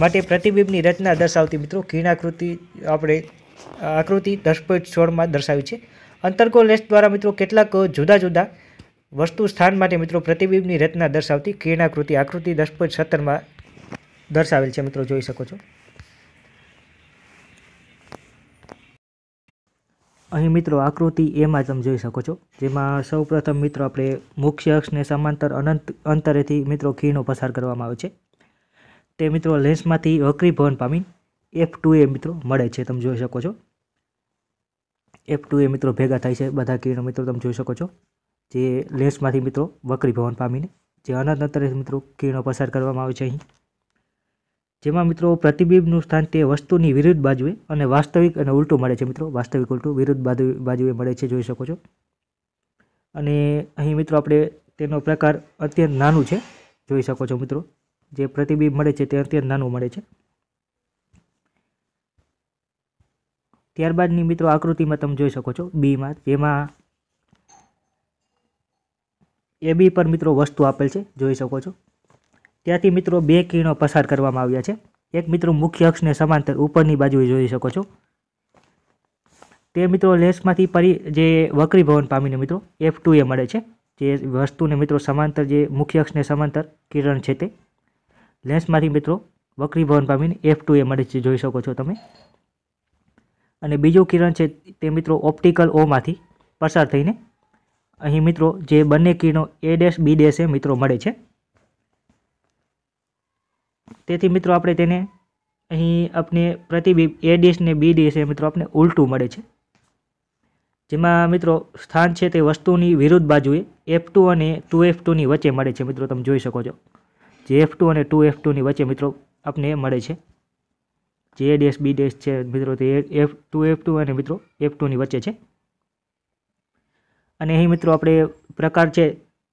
માટે પ્રતિબિંબની રચના દર્શાવતી મિત્રો કિરણાકૃતિ આપણે આકૃતિ દસ પોઈન્ટ સોળમાં દર્શાવી છે અંતર્ગોલેન્સ દ્વારા મિત્રો કેટલાક જુદા જુદા વસ્તુ સ્થાન માટે મિત્રો પ્રતિબિંબની રચના દર્શાવતી કિરણાકૃતિ આકૃતિ દસ પોઈન્ટ સત્તરમાં દર્શાવેલ છે મિત્રો જોઈ શકો છો અહીં મિત્રો આકૃતિ એમાં તમે જોઈ શકો છો જેમાં સૌપ્રથમ મિત્રો આપણે મુખ્ય અક્ષને સમાંતર અનંત અંતરેથી મિત્રો કિરણો પસાર કરવામાં આવે છે તે મિત્રો લેન્સમાંથી વક્રીભવન પામી એફ ટુ મિત્રો મળે છે તમે જોઈ શકો છો એફ મિત્રો ભેગા થાય છે બધા કિરણો મિત્રો તમે જોઈ શકો છો જે લેન્સમાંથી મિત્રો વક્રી ભવન પામીને જે અનંત અંતરે મિત્રો કિરણો પસાર કરવામાં આવે છે અહીં જેમાં મિત્રો પ્રતિબિંબનું સ્થાન તે વસ્તુની વિરુદ્ધ બાજુએ અને વાસ્તવિક અને ઉલટું મળે છે મિત્રો વાસ્તવિક ઉલટું વિરુદ્ધ બાજુ બાજુએ મળે છે જોઈ શકો છો અને અહીં મિત્રો આપણે તેનો પ્રકાર અત્યંત નાનું છે જોઈ શકો છો મિત્રો જે પ્રતિબિંબ મળે છે તે અત્યંત નાનું મળે છે ત્યારબાદની મિત્રો આકૃતિમાં તમે જોઈ શકો છો બીમાં જેમાં એ બી પર મિત્રો વસ્તુ આપેલ છે જોઈ શકો છો ત્યાંથી મિત્રો બે કિરણો પસાર કરવામાં આવ્યા છે એક મિત્રો મુખ્ય અક્ષને સમાંતર ઉપરની બાજુએ જોઈ શકો છો તે મિત્રો લેન્સમાંથી પરી જે વક્રીભવન પામીને મિત્રો એફ એ મળે છે જે વસ્તુને મિત્રો સમાંતર જે મુખ્ય અક્ષને સમાંતર કિરણ છે તે લેન્સમાંથી મિત્રો વક્રીભવન પામીને એફ એ મળે છે જોઈ શકો છો તમે અને બીજું કિરણ છે તે મિત્રો ઓપ્ટિકલ ઓમાંથી પસાર થઈને અહીં મિત્રો જે બંને કિરણો એ ડેશ બી ડેશે મિત્રો મળે છે તેથી મિત્રો આપણે તેને અહીં આપણે પ્રતિબિંબ એ ડેશ ને બી ડેશ મિત્રો આપણે ઉલટું મળે છે જેમાં મિત્રો સ્થાન છે તે વસ્તુની વિરુદ્ધ બાજુએ એફ અને ટુ એફ વચ્ચે મળે છે મિત્રો તમે જોઈ શકો છો જે એફ અને ટુ એફ વચ્ચે મિત્રો આપને મળે છે જે ડેશ બી ડેશ છે મિત્રો તે એફ ટુ એફ ટુ અને મિત્રો એફ વચ્ચે છે અને અહીં મિત્રો આપણે પ્રકાર છે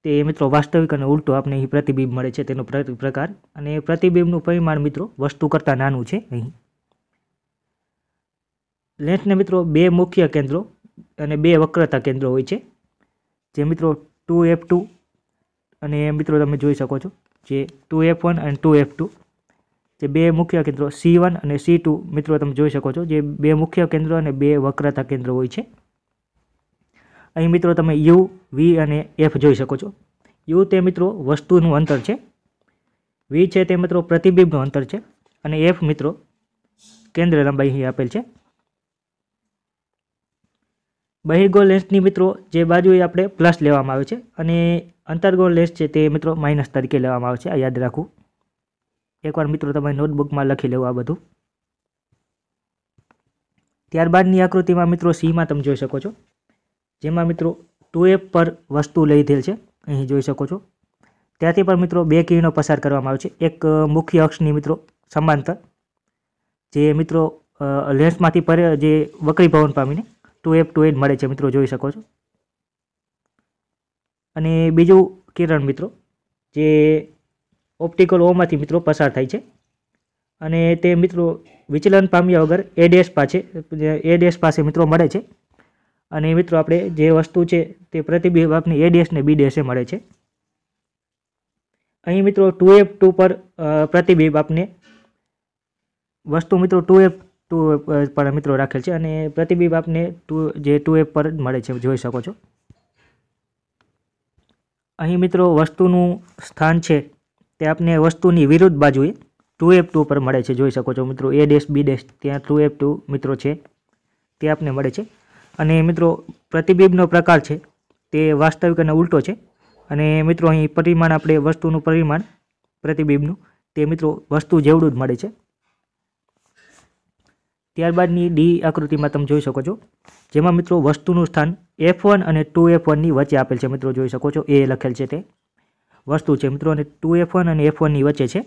તે મિત્રો વાસ્તવિક અને ઉલટો આપણે અહીં પ્રતિબિંબ મળે છે તેનો પ્રકાર અને પ્રતિબિંબનું પરિમાણ મિત્રો વસ્તુ કરતાં નાનું છે અહીં લેન્સને મિત્રો બે મુખ્ય કેન્દ્રો અને બે વક્રતા કેન્દ્રો હોય છે જે મિત્રો ટુ એફ ટુ અને મિત્રો તમે જોઈ શકો છો જે ટુ એફ વન અને ટુ એફ ટુ જે બે મુખ્ય કેન્દ્રો સી વન અને સી ટુ મિત્રો તમે જોઈ શકો છો જે બે મુખ્ય કેન્દ્રો અને બે વક્રતા કેન્દ્રો હોય છે અહીં મિત્રો તમે યુ વી અને એફ જોઈ શકો છો યુ તે મિત્રો વસ્તુનું અંતર છે વી છે તે મિત્રો પ્રતિબિંબનું અંતર છે અને એફ મિત્રો કેન્દ્ર લંબાઈ અહીં આપેલ છે બહિર્ગોળ લેન્સની મિત્રો જે બાજુએ આપણે પ્લસ લેવામાં આવે છે અને અંતર્ગોળ લેન્સ છે તે મિત્રો માઇનસ તરીકે લેવામાં આવે છે આ યાદ રાખવું એકવાર મિત્રો તમે નોટબુકમાં લખી લેવું આ બધું ત્યારબાદની આકૃતિમાં મિત્રો સીમાં તમે જોઈ શકો છો જેમાં મિત્રો ટુ એપ પર વસ્તુ લઈ દેલ છે અહીં જોઈ શકો છો ત્યાંથી પણ મિત્રો બે કિરણો પસાર કરવામાં આવે છે એક મુખ્ય અક્ષની મિત્રો સમાંતર જે મિત્રો લેન્સમાંથી પર જે વક્રી ભવન પામીને ટુ એફ ટુ એન મળે છે મિત્રો જોઈ શકો છો અને બીજું કિરણ મિત્રો જે ઓપ્ટિકલ ઓમાંથી મિત્રો પસાર થાય છે અને તે મિત્રો વિચલન પામ્યા વગર એ ડેશ પાસે એ ડેશ પાસે મિત્રો મળે છે અને મિત્રો આપણે જે વસ્તુ છે તે પ્રતિબિંબ આપની એ ડેશ ને બી ડેશે મળે છે અહીં મિત્રો ટુ એફ ટુ પર પ્રતિબિંબ આપને વસ્તુ મિત્રો ટુ એફ ટુ પર મિત્રો રાખેલ છે અને પ્રતિબિંબ આપને ટુ જે ટુ એફ પર મળે છે જોઈ શકો છો અહીં મિત્રો વસ્તુનું સ્થાન છે તે આપને વસ્તુની વિરુદ્ધ બાજુએ ટુ એફ ટુ પર મળે છે જોઈ શકો છો મિત્રો એ ડેશ બી ડેશ ત્યાં ટુ એફ ટુ મિત્રો છે તે આપને મળે છે અને મિત્રો પ્રતિબિંબનો પ્રકાર છે તે વાસ્તવિક અને ઉલટો છે અને મિત્રો અહીં પરિમાણ આપણે વસ્તુનું પરિમાણ પ્રતિબિંબનું તે મિત્રો વસ્તુ જેવડું જ મળે છે ત્યારબાદની ડી આકૃતિમાં તમે જોઈ શકો છો જેમાં મિત્રો વસ્તુનું સ્થાન એફ વન અને ટુ એફ વનની વચ્ચે આપેલ છે મિત્રો જોઈ શકો છો એ લખેલ છે તે વસ્તુ છે મિત્રો અને ટુ એફ વન અને એફ વનની વચ્ચે છે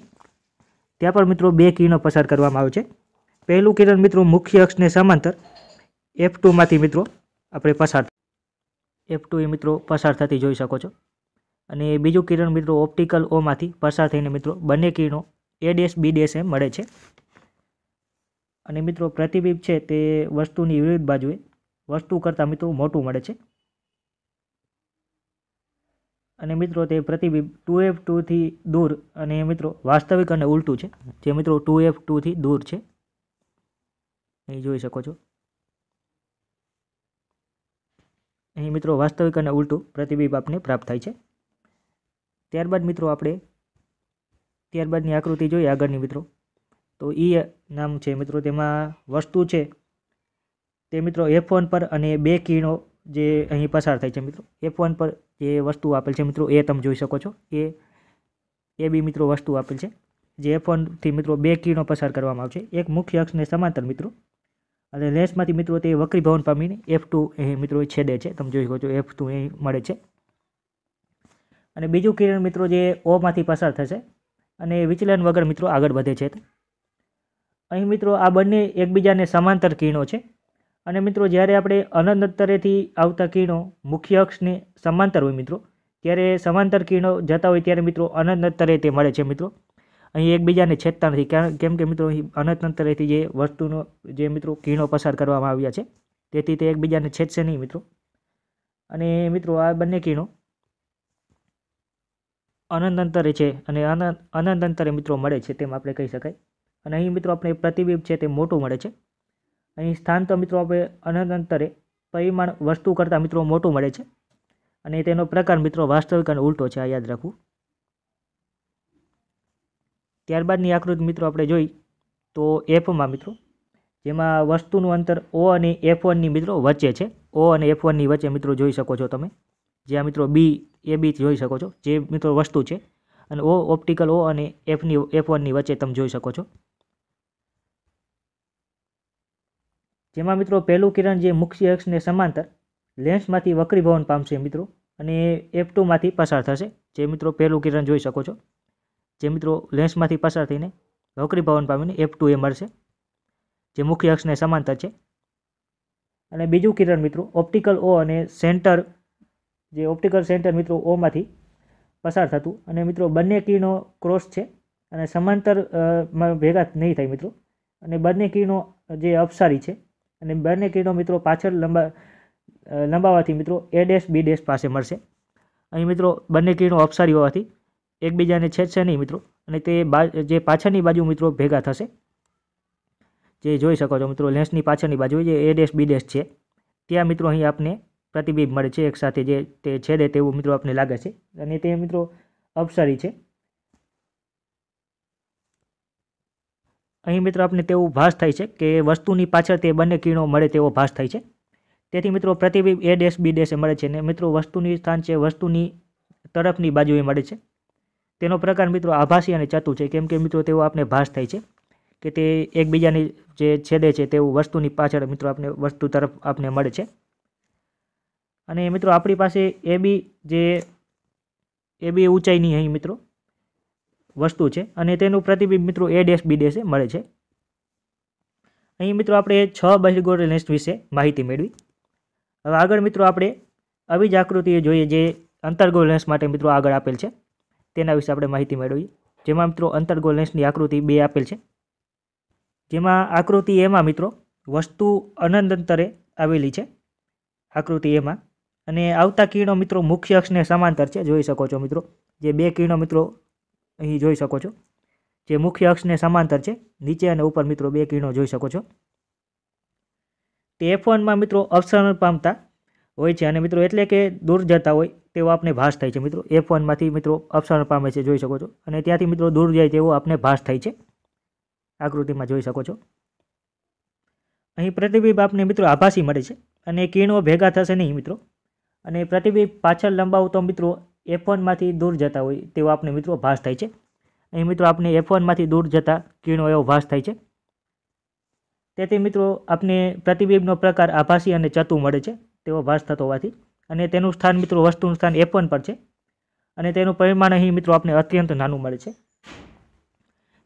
ત્યાં પણ મિત્રો બે કિરણો પસાર કરવામાં આવે છે પહેલું કિરણ મિત્રો મુખ્ય અક્ષને સમાંતર એફ ટુમાંથી મિત્રો આપણે પસાર એફ ટુ એ મિત્રો પસાર થતી જોઈ શકો છો અને બીજું કિરણ મિત્રો ઓપ્ટિકલ ઓમાંથી પસાર થઈને મિત્રો બંને કિરણો એ ડેશ બી ડેશ એમ મળે છે અને મિત્રો પ્રતિબિંબ છે તે વસ્તુની વિરુદ્ધ બાજુએ વસ્તુ કરતાં મિત્રો મોટું મળે છે અને મિત્રો તે પ્રતિબિંબ ટુ એફ ટુથી દૂર અને મિત્રો વાસ્તવિક અને ઉલટું છે જે મિત્રો ટુ એફ ટુથી દૂર છે એ જોઈ શકો છો અહીં મિત્રો વાસ્તવિક અને ઉલટું પ્રતિબિંબ આપને પ્રાપ્ત થાય છે ત્યારબાદ મિત્રો આપણે ત્યારબાદની આકૃતિ જોઈએ આગળની મિત્રો તો એ નામ છે મિત્રો તેમાં વસ્તુ છે તે મિત્રો એફ વન પર અને બે કિરણો જે અહીં પસાર થાય છે મિત્રો એફ પર જે વસ્તુ આપેલ છે મિત્રો એ તમે જોઈ શકો છો એ એ બી મિત્રો વસ્તુ આપેલ છે જે એફ વનથી મિત્રો બે કિરણો પસાર કરવામાં આવશે એક મુખ્ય અક્ષને સમાંતર મિત્રો અને લેન્સમાંથી મિત્રો તે ભવન પામીને એફ ટુ અહીં મિત્રો છેદે છે તમે જોઈ શકો છો એફ ટુ અહીં મળે છે અને બીજું કિરણ મિત્રો જે ઓમાંથી પસાર થશે અને વિચલન વગર મિત્રો આગળ વધે છે અહીં મિત્રો આ બંને એકબીજાને સમાંતર કિરણો છે અને મિત્રો જ્યારે આપણે અનંત અંતરેથી આવતા કિરણો મુખ્ય અક્ષને સમાંતર હોય મિત્રો ત્યારે સમાંતર કિરણો જતા હોય ત્યારે મિત્રો અનંત અંતરે તે મળે છે મિત્રો અહીં એકબીજાને છેદતા નથી કેમ કે મિત્રો અનંત અંતરેથી જે વસ્તુનો જે મિત્રો કિરણો પસાર કરવામાં આવ્યા છે તેથી તે એકબીજાને છેદશે નહીં મિત્રો અને મિત્રો આ બંને કિરણો અનંત અંતરે છે અને અનંત અનંત અંતરે મિત્રો મળે છે તેમ આપણે કહી શકાય અને અહીં મિત્રો આપણે પ્રતિબિંબ છે તે મોટું મળે છે અહીં સ્થાન તો મિત્રો આપણે અનંત અંતરે પરિમાણ વસ્તુ કરતાં મિત્રો મોટું મળે છે અને તેનો પ્રકાર મિત્રો વાસ્તવિક અને ઉલટો છે આ યાદ રાખવું ત્યારબાદની આકૃતિ મિત્રો આપણે જોઈ તો એફમાં મિત્રો જેમાં વસ્તુનું અંતર ઓ અને એફ વનની મિત્રો વચ્ચે છે ઓ અને એફ વનની વચ્ચે મિત્રો જોઈ શકો છો તમે જ્યાં મિત્રો બી એ બી જોઈ શકો છો જે મિત્રો વસ્તુ છે અને ઓ ઓપ્ટિકલ ઓ અને એફની એફ વનની વચ્ચે તમે જોઈ શકો છો જેમાં મિત્રો પહેલું કિરણ જે મુખ્ય અક્ષને સમાંતર લેન્સમાંથી વક્રીભવન પામશે મિત્રો અને એફ ટુમાંથી પસાર થશે જે મિત્રો પહેલું કિરણ જોઈ શકો છો જે મિત્રો લેન્સમાંથી પસાર થઈને વક્રી ભવન પામીને એફ ટુ એ મળશે જે મુખ્ય અક્ષને સમાંતર છે અને બીજું કિરણ મિત્રો ઓપ્ટિકલ ઓ અને સેન્ટર જે ઓપ્ટિકલ સેન્ટર મિત્રો ઓમાંથી પસાર થતું અને મિત્રો બંને કિરણો ક્રોસ છે અને સમાંતર ભેગા નહીં થાય મિત્રો અને બંને કિરણો જે અપસારી છે અને બંને કિરણો મિત્રો પાછળ લંબા લંબાવાથી મિત્રો એ ડેશ બી ડેશ પાસે મળશે અહીં મિત્રો બંને કિરણો અપસારી હોવાથી એકબીજાને છેદશે નહીં મિત્રો અને તે બા જે પાછળની બાજુ મિત્રો ભેગા થશે જે જોઈ શકો છો મિત્રો લેન્સની પાછળની બાજુ જે એ ડેશ બી ડેશ છે ત્યાં મિત્રો અહીં આપને પ્રતિબિંબ મળે છે એકસાથે જે તે છેદે તેવું મિત્રો આપને લાગે છે અને તે મિત્રો અપસરી છે અહીં મિત્રો આપને તેવું ભાસ થાય છે કે વસ્તુની પાછળ તે બંને કિરણો મળે તેવો ભાસ થાય છે તેથી મિત્રો પ્રતિબિંબ એ ડેશ બી ડેશે મળે છે અને મિત્રો વસ્તુની સ્થાન છે વસ્તુની તરફની બાજુએ મળે છે તેનો પ્રકાર મિત્રો આભાસી અને ચતુ છે કેમ કે મિત્રો તેઓ આપણે ભાસ થાય છે કે તે એકબીજાની જે છેદે છે તેવું વસ્તુની પાછળ મિત્રો આપણે વસ્તુ તરફ આપણે મળે છે અને મિત્રો આપણી પાસે એ બી જે એ બી ઊંચાઈની અહીં મિત્રો વસ્તુ છે અને તેનું પ્રતિબિંબ મિત્રો એ ડેશ બી ડેશે મળે છે અહીં મિત્રો આપણે છ બહિર્ગોળ લેન્સ વિશે માહિતી મેળવી હવે આગળ મિત્રો આપણે આવી જ આકૃતિએ જોઈએ જે અંતર્ગોળ લેન્સ માટે મિત્રો આગળ આપેલ છે તેના વિશે આપણે માહિતી મેળવીએ જેમાં મિત્રો અંતર્ગોળ લેન્સની આકૃતિ બે આપેલ છે જેમાં આકૃતિ એમાં મિત્રો વસ્તુ અનંત અંતરે આવેલી છે આકૃતિ એમાં અને આવતા કિરણો મિત્રો મુખ્ય અક્ષને સમાંતર છે જોઈ શકો છો મિત્રો જે બે કિરણો મિત્રો અહીં જોઈ શકો છો જે મુખ્ય અક્ષને સમાંતર છે નીચે અને ઉપર મિત્રો બે કિરણો જોઈ શકો છો તે એફ વનમાં મિત્રો અપસરણ પામતા હોય છે અને મિત્રો એટલે કે દૂર જતા હોય તેવો આપને ભાસ થાય છે મિત્રો એફ વનમાંથી મિત્રો અપસરણ પામે છે જોઈ શકો છો અને ત્યાંથી મિત્રો દૂર જાય તેવો આપને ભાસ થાય છે આકૃતિમાં જોઈ શકો છો અહીં પ્રતિબિંબ આપને મિત્રો આભાસી મળે છે અને કિરણો ભેગા થશે નહીં મિત્રો અને પ્રતિબિંબ પાછળ લંબાવું તો મિત્રો એફ વનમાંથી દૂર જતા હોય તેવો આપને મિત્રો ભાસ થાય છે અહીં મિત્રો આપને એફ વનમાંથી દૂર જતા કિરણો એવો ભાસ થાય છે તેથી મિત્રો આપને પ્રતિબિંબનો પ્રકાર આભાસી અને ચતુ મળે છે તેવો ભાસ થતો હોવાથી અને તેનું સ્થાન મિત્રો વસ્તુનું સ્થાન એ પણ પર છે અને તેનું પરિમાણ અહીં મિત્રો આપણે અત્યંત નાનું મળે છે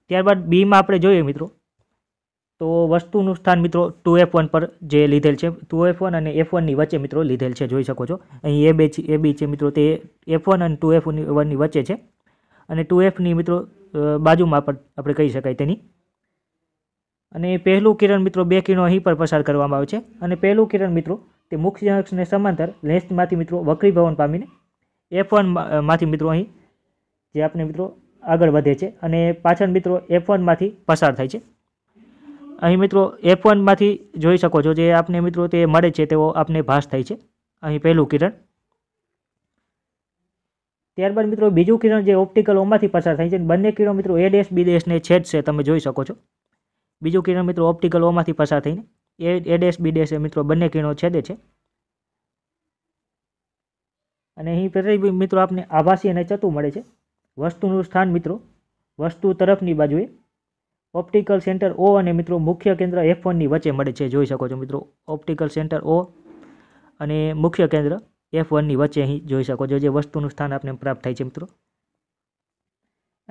ત્યારબાદ બીમાં આપણે જોઈએ મિત્રો તો વસ્તુનું સ્થાન મિત્રો ટુ એફ વન પર જે લીધેલ છે ટુ એફ વન અને એફ વનની વચ્ચે મિત્રો લીધેલ છે જોઈ શકો છો અહીં એ બે એ બી છે મિત્રો તે એફ વન અને ટુ એફ વનની વચ્ચે છે અને ટુ એફની મિત્રો બાજુમાં પણ આપણે કહી શકાય તેની અને પહેલું કિરણ મિત્રો બે કિરણો અહીં પર પસાર કરવામાં આવે છે અને પહેલું કિરણ મિત્રો તે મુખ્ય અક્ષને સમાંતર લેન્સમાંથી મિત્રો વક્રી ભવન પામીને એફ વનમાંથી મિત્રો અહીં જે આપણે મિત્રો આગળ વધે છે અને પાછળ મિત્રો એફ વનમાંથી પસાર થાય છે અહીં મિત્રો એફ વનમાંથી જોઈ શકો છો જે આપને મિત્રો તે મળે છે તેઓ આપને ભાસ થાય છે અહીં પહેલું કિરણ ત્યારબાદ મિત્રો બીજું કિરણ જે ઓપ્ટિકલોમાંથી પસાર થાય છે બંને કિરણ મિત્રો એ દેશ બી ડેશને છેદશે તમે જોઈ શકો છો બીજું કિરણ મિત્રો ઓપ્ટિકલ પસાર થઈને એ એ ડેશ બી ડેશ મિત્રો બંને કિરણો છેદે છે અને અહીં પ્રતિબિંબ મિત્રો આપને આભાસી અને ચતુ મળે છે વસ્તુનું સ્થાન મિત્રો વસ્તુ તરફની બાજુએ ઓપ્ટિકલ સેન્ટર ઓ અને મિત્રો મુખ્ય કેન્દ્ર એફ વનની વચ્ચે મળે છે જોઈ શકો છો મિત્રો ઓપ્ટિકલ સેન્ટર ઓ અને મુખ્ય કેન્દ્ર એફ વનની વચ્ચે અહીં જોઈ શકો છો જે વસ્તુનું સ્થાન આપને પ્રાપ્ત થાય છે મિત્રો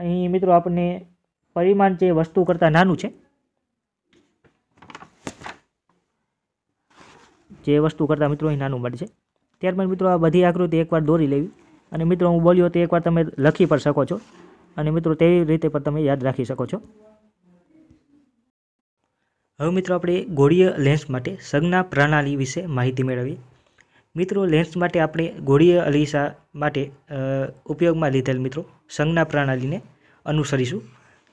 અહીં મિત્રો આપણને પરિમાણ જે વસ્તુ કરતાં નાનું છે જે વસ્તુ કરતાં મિત્રો અહીં નાનું મળશે ત્યારબાદ મિત્રો આ બધી આકૃતિ એકવાર દોરી લેવી અને મિત્રો હું બોલ્યો તો એકવાર તમે લખી પણ શકો છો અને મિત્રો તેવી રીતે પણ તમે યાદ રાખી શકો છો હવે મિત્રો આપણે ગોળીય લેન્સ માટે સંજ્ઞા પ્રણાલી વિશે માહિતી મેળવીએ મિત્રો લેન્સ માટે આપણે ગોળીય અલીસા માટે ઉપયોગમાં લીધેલ મિત્રો સંજ્ઞા પ્રણાલીને અનુસરીશું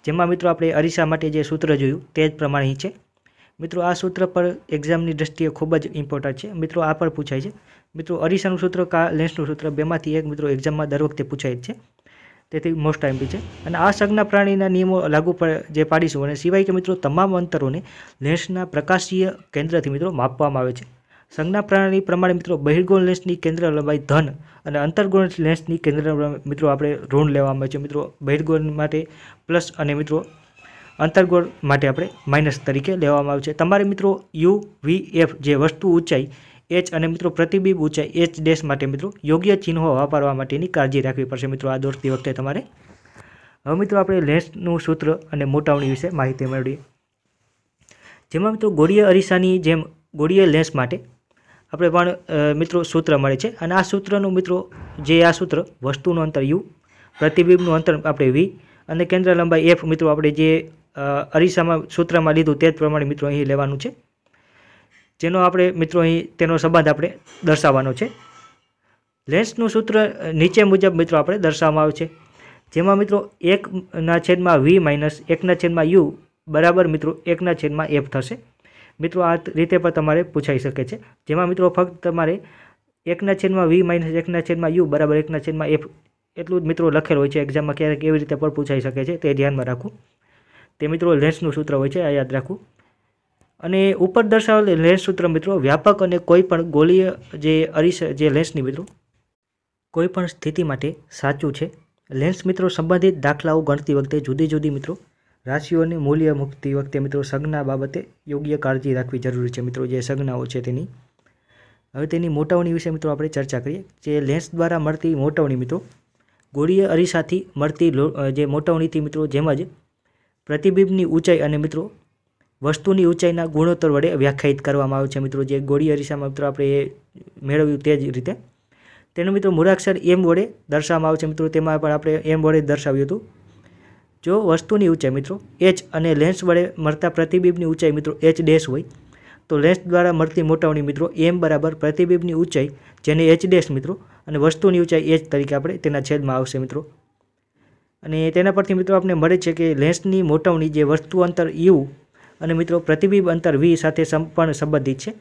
જેમાં મિત્રો આપણે અરીસા માટે જે સૂત્ર જોયું તે જ પ્રમાણે અહીં છે મિત્રો આ સૂત્ર પર એક્ઝામની દ્રષ્ટિએ ખૂબ જ ઇમ્પોર્ટન્ટ છે મિત્રો આ પણ પૂછાય છે મિત્રો અરીસાનું સૂત્ર કા લેન્સનું સૂત્ર બેમાંથી એક મિત્રો એક્ઝામમાં દર વખતે પૂછાય જ છે તેથી મોસ્ટ ટાઈમ બી છે અને આ સંજ્ઞા પ્રાણીના નિયમો લાગુ જે પાડીશું અને સિવાય કે મિત્રો તમામ અંતરોને લેન્સના પ્રકાશીય કેન્દ્રથી મિત્રો માપવામાં આવે છે સંજ્ઞા પ્રાણી પ્રમાણે મિત્રો બહિર્ગોણ લેન્સની કેન્દ્ર લંબાઈ ધન અને અંતર્ગોણ લેન્સની કેન્દ્ર મિત્રો આપણે ઋણ લેવામાં આવે છે મિત્રો બહિર્ગોણ માટે પ્લસ અને મિત્રો અંતર્ગોળ માટે આપણે માઇનસ તરીકે લેવામાં આવે છે તમારે મિત્રો યુ વી એફ જે વસ્તુ ઊંચાઈ એચ અને મિત્રો પ્રતિબિંબ ઊંચાઈ એચ ડેશ માટે મિત્રો યોગ્ય ચિહ્નો વાપરવા માટેની કાળજી રાખવી પડશે મિત્રો આ દોરતી વખતે તમારે હવે મિત્રો આપણે લેન્સનું સૂત્ર અને મોટાવણી વિશે માહિતી મેળવીએ જેમાં મિત્રો ગોળીય અરીસાની જેમ ગોળીય લેન્સ માટે આપણે પણ મિત્રો સૂત્ર મળે છે અને આ સૂત્રનું મિત્રો જે આ સૂત્ર વસ્તુનું અંતર યુ પ્રતિબિંબનું અંતર આપણે વી અને કેન્દ્ર લંબાઈ એફ મિત્રો આપણે જે અરીસામાં સૂત્રમાં લીધું તે જ પ્રમાણે મિત્રો અહીં લેવાનું છે જેનો આપણે મિત્રો અહીં તેનો સંબંધ આપણે દર્શાવવાનો છે લેન્સનું સૂત્ર નીચે મુજબ મિત્રો આપણે દર્શાવવામાં આવે છે જેમાં મિત્રો એકના છેદમાં વી માઇનસ એકના છેદમાં યુ બરાબર મિત્રો એકના છેદમાં એફ થશે મિત્રો આ રીતે પણ તમારે પૂછાઈ શકે છે જેમાં મિત્રો ફક્ત તમારે એકના છેદમાં વી માઇનસ એકના છેદમાં યુ બરાબર એકના છેદમાં એફ એટલું જ મિત્રો લખેલ હોય છે એક્ઝામમાં ક્યારેક એવી રીતે પણ પૂછાઈ શકે છે તે ધ્યાનમાં રાખવું તે મિત્રો લેન્સનું સૂત્ર હોય છે આ યાદ રાખવું અને ઉપર દર્શાવેલ લેન્સ સૂત્ર મિત્રો વ્યાપક અને કોઈપણ ગોલીય જે અરીસ જે લેન્સની મિત્રો કોઈપણ સ્થિતિ માટે સાચું છે લેન્સ મિત્રો સંબંધિત દાખલાઓ ગણતી વખતે જુદી જુદી મિત્રો રાશિઓને મૂલ્ય મૂકતી વખતે મિત્રો સંજ્ઞા બાબતે યોગ્ય કાળજી રાખવી જરૂરી છે મિત્રો જે સંજ્ઞાઓ છે તેની હવે તેની મોટવણી વિશે મિત્રો આપણે ચર્ચા કરીએ જે લેન્સ દ્વારા મળતી મોટવણી મિત્રો ગોળીય અરીસાથી મળતી જે મોટવણીથી મિત્રો જેમ જ પ્રતિબિંબની ઊંચાઈ અને મિત્રો વસ્તુની ઊંચાઈના ગુણોત્તર વડે વ્યાખ્યાયિત કરવામાં આવે છે મિત્રો જે ગોળી અરીસામાં મિત્રો આપણે એ મેળવ્યું તે જ રીતે તેનું મિત્રો મૂળાક્ષર એમ વડે દર્શાવવામાં આવે છે મિત્રો તેમાં પણ આપણે એમ વડે દર્શાવ્યું હતું જો વસ્તુની ઊંચાઈ મિત્રો એચ અને લેન્સ વડે મળતા પ્રતિબિંબની ઊંચાઈ મિત્રો એચ ડેશ હોય તો લેન્સ દ્વારા મળતી મોટાવણી મિત્રો એમ બરાબર પ્રતિબિંબની ઊંચાઈ જેને એચ ડેશ મિત્રો અને વસ્તુની ઊંચાઈ એચ તરીકે આપણે તેના છેદમાં આવશે મિત્રો અને તેના પરથી મિત્રો આપણે મળે છે કે લેન્સની મોટવણી જે વસ્તુ અંતર યુ અને મિત્રો પ્રતિબિંબ અંતર વી સાથે પણ સંબંધિત છે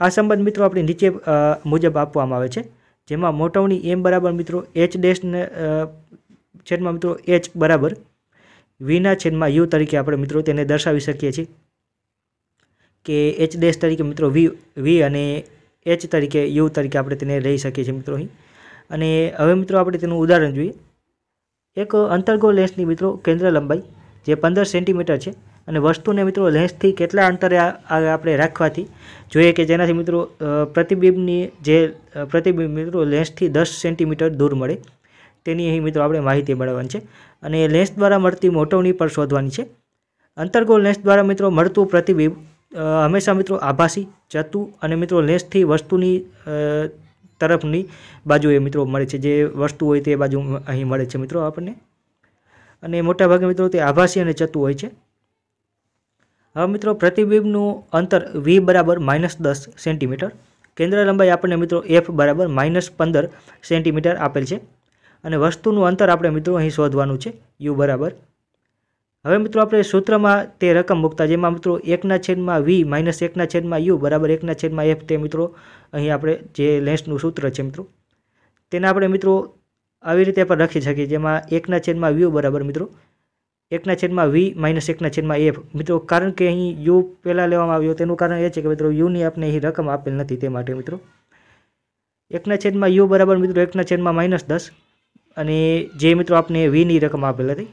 આ સંબંધ મિત્રો આપણે નીચે મુજબ આપવામાં આવે છે જેમાં મોટવણી એમ બરાબર મિત્રો એચ ડેશને છેદમાં મિત્રો એચ બરાબર વીના છેદમાં યુ તરીકે આપણે મિત્રો તેને દર્શાવી શકીએ છીએ કે એચ ડેશ તરીકે મિત્રો વી વી અને એચ તરીકે યુ તરીકે આપણે તેને લઈ શકીએ છીએ મિત્રો અહીં અને હવે મિત્રો આપણે તેનું ઉદાહરણ જોઈએ એક અંતર્ગો લેન્સની મિત્રો કેન્દ્ર લંબાઈ જે પંદર સેન્ટીમીટર છે અને વસ્તુને મિત્રો લેન્સથી કેટલા અંતરે આપણે રાખવાથી જોઈએ કે જેનાથી મિત્રો પ્રતિબિંબની જે પ્રતિબિંબ મિત્રો લેન્સથી દસ સેન્ટીમીટર દૂર મળે તેની અહીં મિત્રો આપણે માહિતી મેળવવાની છે અને લેન્સ દ્વારા મળતી મોટવણી પણ શોધવાની છે અંતર્ગોળ લેન્સ દ્વારા મિત્રો મળતું પ્રતિબિંબ હંમેશા મિત્રો આભાસી જતું અને મિત્રો લેન્સથી વસ્તુની તરફની બાજુએ મિત્રો મળે છે જે વસ્તુ હોય તે બાજુ અહીં મળે છે મિત્રો આપણને અને મોટાભાગે મિત્રો તે આભાસી અને ચતું હોય છે હવે મિત્રો પ્રતિબિંબનું અંતર વી બરાબર માઇનસ દસ સેન્ટીમીટર કેન્દ્ર લંબાઈ આપણને મિત્રો એફ બરાબર માઇનસ પંદર સેન્ટીમીટર આપેલ છે અને વસ્તુનું અંતર આપણે મિત્રો અહીં શોધવાનું છે યુ બરાબર હવે મિત્રો આપણે સૂત્રમાં તે રકમ મૂકતા જેમાં મિત્રો એકના છેદમાં વી માઇનસ એકના છેદમાં યુ બરાબર એકના છેદમાં એફ તે મિત્રો અહીં આપણે જે લેન્સનું સૂત્ર છે મિત્રો તેને આપણે મિત્રો આવી રીતે પણ રાખી શકીએ જેમાં એકના છેદમાં વ્યૂ બરાબર મિત્રો એકના છેદમાં વી માઇનસ એકના છેદમાં એફ મિત્રો કારણ કે અહીં યુ પહેલાં લેવામાં આવ્યો તેનું કારણ એ છે કે મિત્રો યુની આપણે અહીં રકમ આપેલ નથી તે માટે મિત્રો એકના છેદમાં યુ બરાબર મિત્રો એકના છેદમાં માઇનસ દસ અને જે મિત્રો આપણે વીની રકમ આપેલ હતી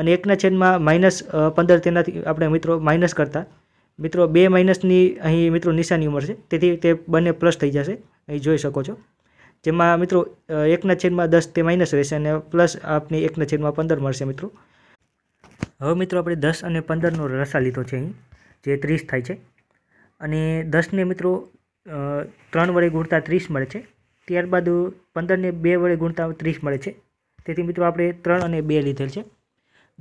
અને એકના છેદમાં માઇનસ પંદર તેનાથી આપણે મિત્રો માઇનસ કરતા મિત્રો બે માઇનસની અહીં મિત્રો નિશાની ઉંમર છે તેથી તે બંને પ્લસ થઈ જશે અહીં જોઈ શકો છો જેમાં મિત્રો એકના છેદમાં દસ તે માઇનસ રહેશે અને પ્લસ આપને એકના છેદમાં પંદર મળશે મિત્રો હવે મિત્રો આપણે દસ અને પંદરનો રસા લીધો છે અહીં જે ત્રીસ થાય છે અને દસને મિત્રો ત્રણ વડે ગુણતા ત્રીસ મળે છે ત્યારબાદ પંદરને બે વડે ગુણતા ત્રીસ મળે છે તેથી મિત્રો આપણે ત્રણ અને બે લીધેલ છે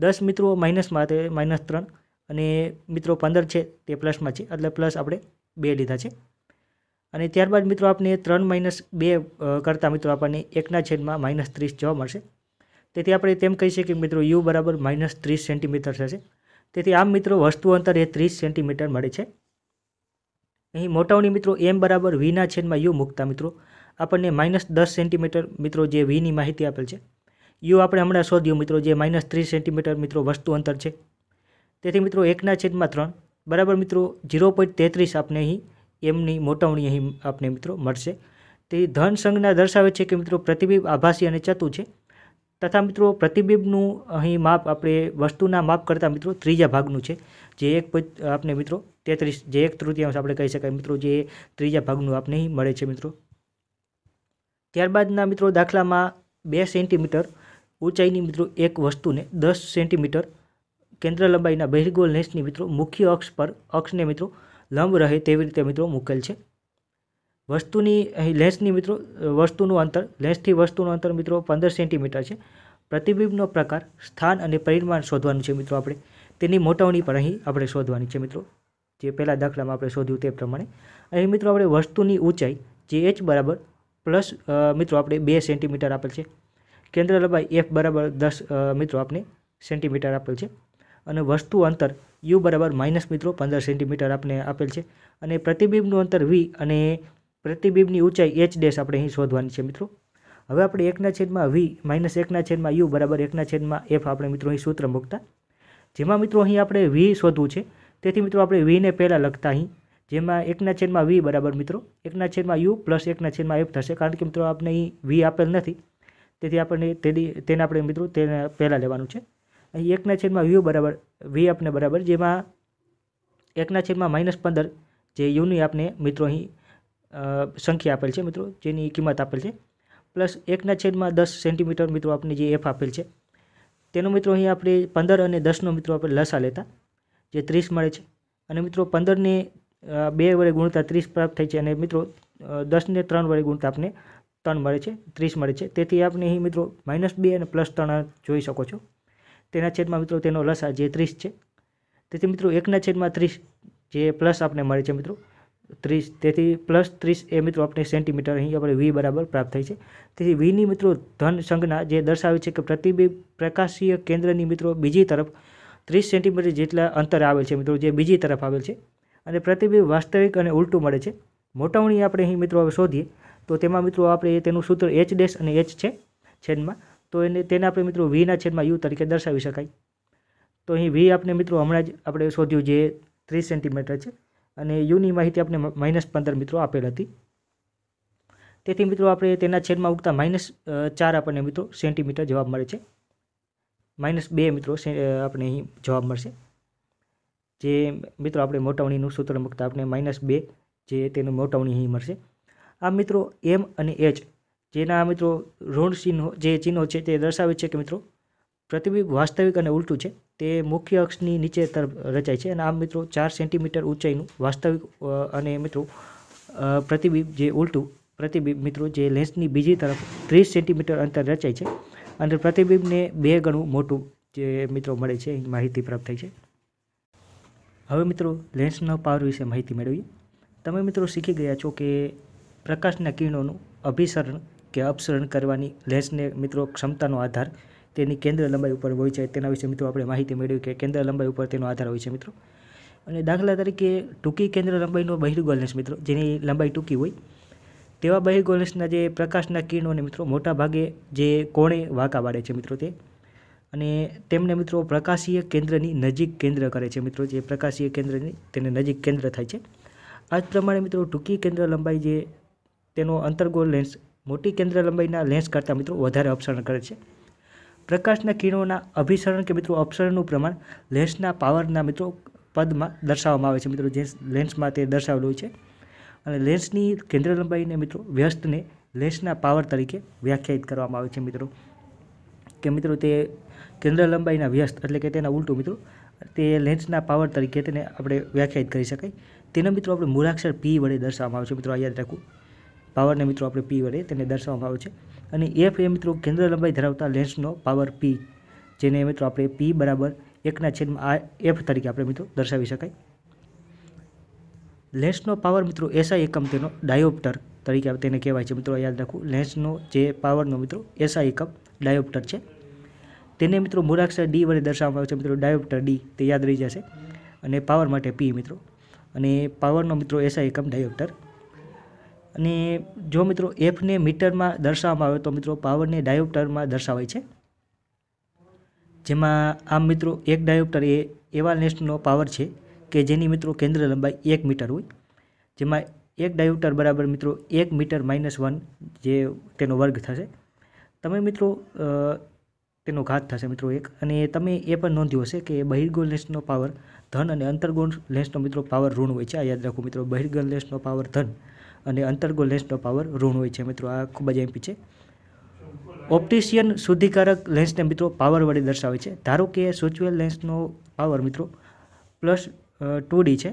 દસ મિત્રો માઇનસમાં તે માઇનસ ત્રણ અને મિત્રો પંદર છે તે પ્લસમાં છે એટલે પ્લસ આપણે બે લીધા છે અને ત્યારબાદ મિત્રો આપને ત્રણ માઇનસ બે કરતાં મિત્રો આપણને એકના છેદમાં માઇનસ ત્રીસ જોવા મળશે તેથી આપણે તેમ કહી શકીએ કે મિત્રો યુ બરાબર માઇનસ ત્રીસ સેન્ટીમીટર થશે તેથી આમ મિત્રો વસ્તુ અંતર એ ત્રીસ સેન્ટીમીટર મળે છે અહીં મોટાઉની મિત્રો એમ બરાબર વીના છેદમાં યુ મૂકતા મિત્રો આપણને માઇનસ દસ સેન્ટીમીટર મિત્રો જે વીની માહિતી આપેલ છે યુ આપણે હમણાં શોધ્યું મિત્રો જે માઇનસ ત્રીસ સેન્ટીમીટર મિત્રો વસ્તુ અંતર છે તેથી મિત્રો એકના છેદમાં ત્રણ બરાબર મિત્રો ઝીરો પોઈન્ટ તેત્રીસ આપણે અહીં એમની મોટવણી અહીં આપને મિત્રો મળશે તે ધન સંજ્ઞા દર્શાવે છે કે મિત્રો પ્રતિબિંબ આભાસી અને ચતુ છે તથા મિત્રો પ્રતિબિંબનું અહીં માપ આપણે વસ્તુના માપ કરતાં મિત્રો ત્રીજા ભાગનું છે જે એક આપણે મિત્રો તેત્રીસ જે એક તૃતીયાંશ આપણે કહી શકાય મિત્રો જે ત્રીજા ભાગનું આપને મળે છે મિત્રો ત્યારબાદના મિત્રો દાખલામાં બે સેન્ટીમીટર ઊંચાઈની મિત્રો એક વસ્તુને દસ સેન્ટીમીટર કેન્દ્ર લંબાઈના બહિર્ગોળ લેન્સની મિત્રો મુખ્ય અક્ષ પર અક્ષને મિત્રો લંબ રહે તેવી રીતે મિત્રો મૂકેલ છે વસ્તુની અહીં લેન્સની મિત્રો વસ્તુનું અંતર લેન્સથી વસ્તુનું અંતર મિત્રો પંદર સેન્ટીમીટર છે પ્રતિબિંબનો પ્રકાર સ્થાન અને પરિમાણ શોધવાનું છે મિત્રો આપણે તેની મોટવણી પણ અહીં આપણે શોધવાની છે મિત્રો જે પહેલાં દાખલામાં આપણે શોધ્યું તે પ્રમાણે અહીં મિત્રો આપણે વસ્તુની ઊંચાઈ જે એચ બરાબર પ્લસ મિત્રો આપણે બે સેન્ટીમીટર આપેલ છે કેન્દ્ર લંબાઈ એફ બરાબર દસ મિત્રો આપને સેન્ટીમીટર આપેલ છે અને વસ્તુ અંતર યુ બરાબર માઇનસ મિત્રો પંદર સેન્ટીમીટર આપને આપેલ છે અને પ્રતિબિંબનું અંતર વી અને પ્રતિબિંબની ઊંચાઈ એચ ડેસ આપણે અહીં શોધવાની છે મિત્રો હવે આપણે એકના છેદમાં વી માઇનસ એકના છેદમાં યુ બરાબર એકના છેદમાં એફ આપણે મિત્રો અહીં સૂત્ર મૂકતા જેમાં મિત્રો અહીં આપણે વી શોધવું છે તેથી મિત્રો આપણે વીને પહેલાં લખતા અહીં જેમાં એકના છેદમાં વી બરાબર મિત્રો એકના છેદમાં યુ પ્લસ એકના છેદમાં એફ થશે કારણ કે મિત્રો આપણે અહીં વી આપેલ નથી તેથી આપણને તેની તેને આપણે મિત્રો તેને પહેલાં લેવાનું છે અહીં એકના છેદમાં વ્યૂ બરાબર વી આપને બરાબર જેમાં એકના છેદમાં માઇનસ પંદર જે યુની આપને મિત્રો અહીં સંખ્યા આપેલ છે મિત્રો જેની કિંમત આપેલ છે પ્લસ એકના છેદમાં દસ સેન્ટીમીટર મિત્રો આપને જે એફ આપેલ છે તેનો મિત્રો અહીં આપણે પંદર અને દસનો મિત્રો આપણે લસા લેતા જે ત્રીસ મળે છે અને મિત્રો પંદરને બે વડે ગુણતા ત્રીસ પ્રાપ્ત થઈ છે અને મિત્રો દસને ત્રણ વડે ગુણતા આપને ત્રણ મળે છે ત્રીસ મળે છે તેથી આપણે અહીં મિત્રો માઇનસ બે અને પ્લસ ત્રણ જોઈ શકો છો તેના છેદમાં મિત્રો તેનો લસા જે ત્રીસ છે તેથી મિત્રો એકના છેદમાં ત્રીસ જે પ્લસ આપણે મળે છે મિત્રો ત્રીસ તેથી પ્લસ ત્રીસ એ મિત્રો આપણે સેન્ટીમીટર અહીં આપણે વી બરાબર પ્રાપ્ત થઈ છે તેથી વીની મિત્રો ધન સંજ્ઞા જે દર્શાવે છે કે પ્રતિબિંબ પ્રકાશીય કેન્દ્રની મિત્રો બીજી તરફ ત્રીસ સેન્ટીમીટર જેટલા અંતરે આવેલ છે મિત્રો જે બીજી તરફ આવેલ છે અને પ્રતિબિંબ વાસ્તવિક અને ઉલટું મળે છે મોટાવણી આપણે અહીં મિત્રો હવે શોધીએ તો તેમાં મિત્રો આપણે તેનું સૂત્ર એચ ડેશ અને એચ છે છેદમાં તો એને તેને આપણે મિત્રો વીના છેદમાં યુ તરીકે દર્શાવી શકાય તો અહીં વી આપણે મિત્રો હમણાં જ આપણે શોધ્યું જે ત્રીસ સેન્ટીમીટર છે અને યુની માહિતી આપણે માઇનસ પંદર મિત્રો આપેલ હતી તેથી મિત્રો આપણે તેના છેદમાં ઉગતા માઇનસ ચાર આપણને મિત્રો સેન્ટીમીટર જવાબ મળે છે માઇનસ બે મિત્રો આપણે અહીં જવાબ મળશે જે મિત્રો આપણે મોટવણીનું સૂત્ર મૂકતા આપણે માઇનસ બે જે તેનું મોટવણી અહીં મળશે આ મિત્રો એમ અને એચ જેના આ મિત્રો ઋણ ચિહ્નો જે ચિહ્નો છે તે દર્શાવે છે કે મિત્રો પ્રતિબિંબ વાસ્તવિક અને ઉલટું છે તે મુખ્ય અક્ષની નીચે તરફ રચાય છે અને આ મિત્રો ચાર સેન્ટીમીટર ઊંચાઈનું વાસ્તવિક અને મિત્રો પ્રતિબિંબ જે ઉલટું પ્રતિબિંબ મિત્રો જે લેન્સની બીજી તરફ ત્રીસ સેન્ટીમીટર અંતર રચાય છે અને પ્રતિબિંબને બે ગણું મોટું જે મિત્રો મળે છે એ માહિતી પ્રાપ્ત થઈ છે હવે મિત્રો લેન્સનો પાવર વિશે માહિતી મેળવીએ તમે મિત્રો શીખી ગયા છો કે પ્રકાશના કિરણોનું અભિસરણ કે અપસરણ કરવાની લેન્સને મિત્રો ક્ષમતાનો આધાર તેની કેન્દ્ર લંબાઈ ઉપર હોય છે તેના વિશે મિત્રો આપણે માહિતી મેળવી કે કેન્દ્ર લંબાઈ ઉપર તેનો આધાર હોય છે મિત્રો અને દાખલા તરીકે ટૂંકી કેન્દ્ર લંબાઈનો બહિર્ગોલ મિત્રો જેની લંબાઈ ટૂંકી હોય તેવા બહિર્ગોલ લેન્સના જે પ્રકાશના કિરણોને મિત્રો મોટા ભાગે જે કોણે વાંકા પાડે છે મિત્રો તે અને તેમને મિત્રો પ્રકાશીય કેન્દ્રની નજીક કેન્દ્ર કરે છે મિત્રો જે પ્રકાશીય કેન્દ્રની તેને નજીક કેન્દ્ર થાય છે આ જ પ્રમાણે મિત્રો ટૂંકી કેન્દ્ર લંબાઈ જે તેનો અંતર્ગોળ લેન્સ મોટી કેન્દ્ર લંબાઈના લેન્સ કરતાં મિત્રો વધારે અપસરણ કરે છે પ્રકાશના કિરણોના અભિસરણ કે મિત્રો અપસરણનું પ્રમાણ લેન્સના પાવરના મિત્રો પદમાં દર્શાવવામાં આવે છે મિત્રો જે લેન્સમાં તે દર્શાવેલું છે અને લેન્સની કેન્દ્ર લંબાઈને મિત્રો વ્યસ્તને લેન્સના પાવર તરીકે વ્યાખ્યાયિત કરવામાં આવે છે મિત્રો કે મિત્રો તે કેન્દ્ર લંબાઈના વ્યસ્ત એટલે કે તેના ઉલટું મિત્રો તે લેન્સના પાવર તરીકે તેને આપણે વ્યાખ્યાયિત કરી શકાય તેનો મિત્રો આપણે મૂળાક્ષર પી વડે દર્શાવવામાં આવે છે મિત્રો આ યાદ રાખવું પાવરને મિત્રો આપણે પી વડે તેને દર્શાવવામાં આવે છે અને એફ એ મિત્રો કેન્દ્ર લંબાઈ ધરાવતા લેન્સનો પાવર પી જેને મિત્રો આપણે પી બરાબર એકના છેદમાં આ એફ તરીકે આપણે મિત્રો દર્શાવી શકાય લેન્સનો પાવર મિત્રો એસઆઈ એકમ તેનો ડાયોપ્ટર તરીકે તેને કહેવાય છે મિત્રો યાદ રાખવું લેન્સનો જે પાવરનો મિત્રો એસઆઈ એકમ ડાયોપ્ટર છે તેને મિત્રો મૂળાક્ષર ડી વડે દર્શાવવામાં આવે છે મિત્રો ડાયોપ્ટર ડી તે યાદ રહી જશે અને પાવર માટે પી મિત્રો અને પાવરનો મિત્રો એસઆઈ એકમ ડાયોપ્ટર અને જો મિત્રો એફને મીટરમાં દર્શાવવામાં આવે તો મિત્રો પાવરને ડાયોપ્ટરમાં દર્શાવાય છે જેમાં આમ મિત્રો એક ડાયોપ્ટર એ એવા લેન્સનો પાવર છે કે જેની મિત્રો કેન્દ્ર લંબાઈ એક મીટર હોય જેમાં એક ડાયોપ્ટર બરાબર મિત્રો એક મીટર માઇનસ વન જે તેનો વર્ગ થશે તમે મિત્રો તેનો ઘાત થશે મિત્રો એક અને તમે એ પણ નોંધ્યું હશે કે બહિર્ગોળ લેન્સનો પાવર ધન અને અંતર્ગોળ લેસનો મિત્રો પાવર ઋણ હોય છે આ યાદ રાખો મિત્રો બહિર્ગોળ લેન્સનો પાવર ધન અને અંતર્ગોળ લેન્સનો પાવર ઋણ હોય છે મિત્રો આ ખૂબ જ એમપી છે ઓપ્ટિશિયન શુદ્ધિકારક લેન્સને મિત્રો પાવર વડે દર્શાવે છે ધારો કે સૂચવેલ લેન્સનો પાવર મિત્રો પ્લસ ટુ છે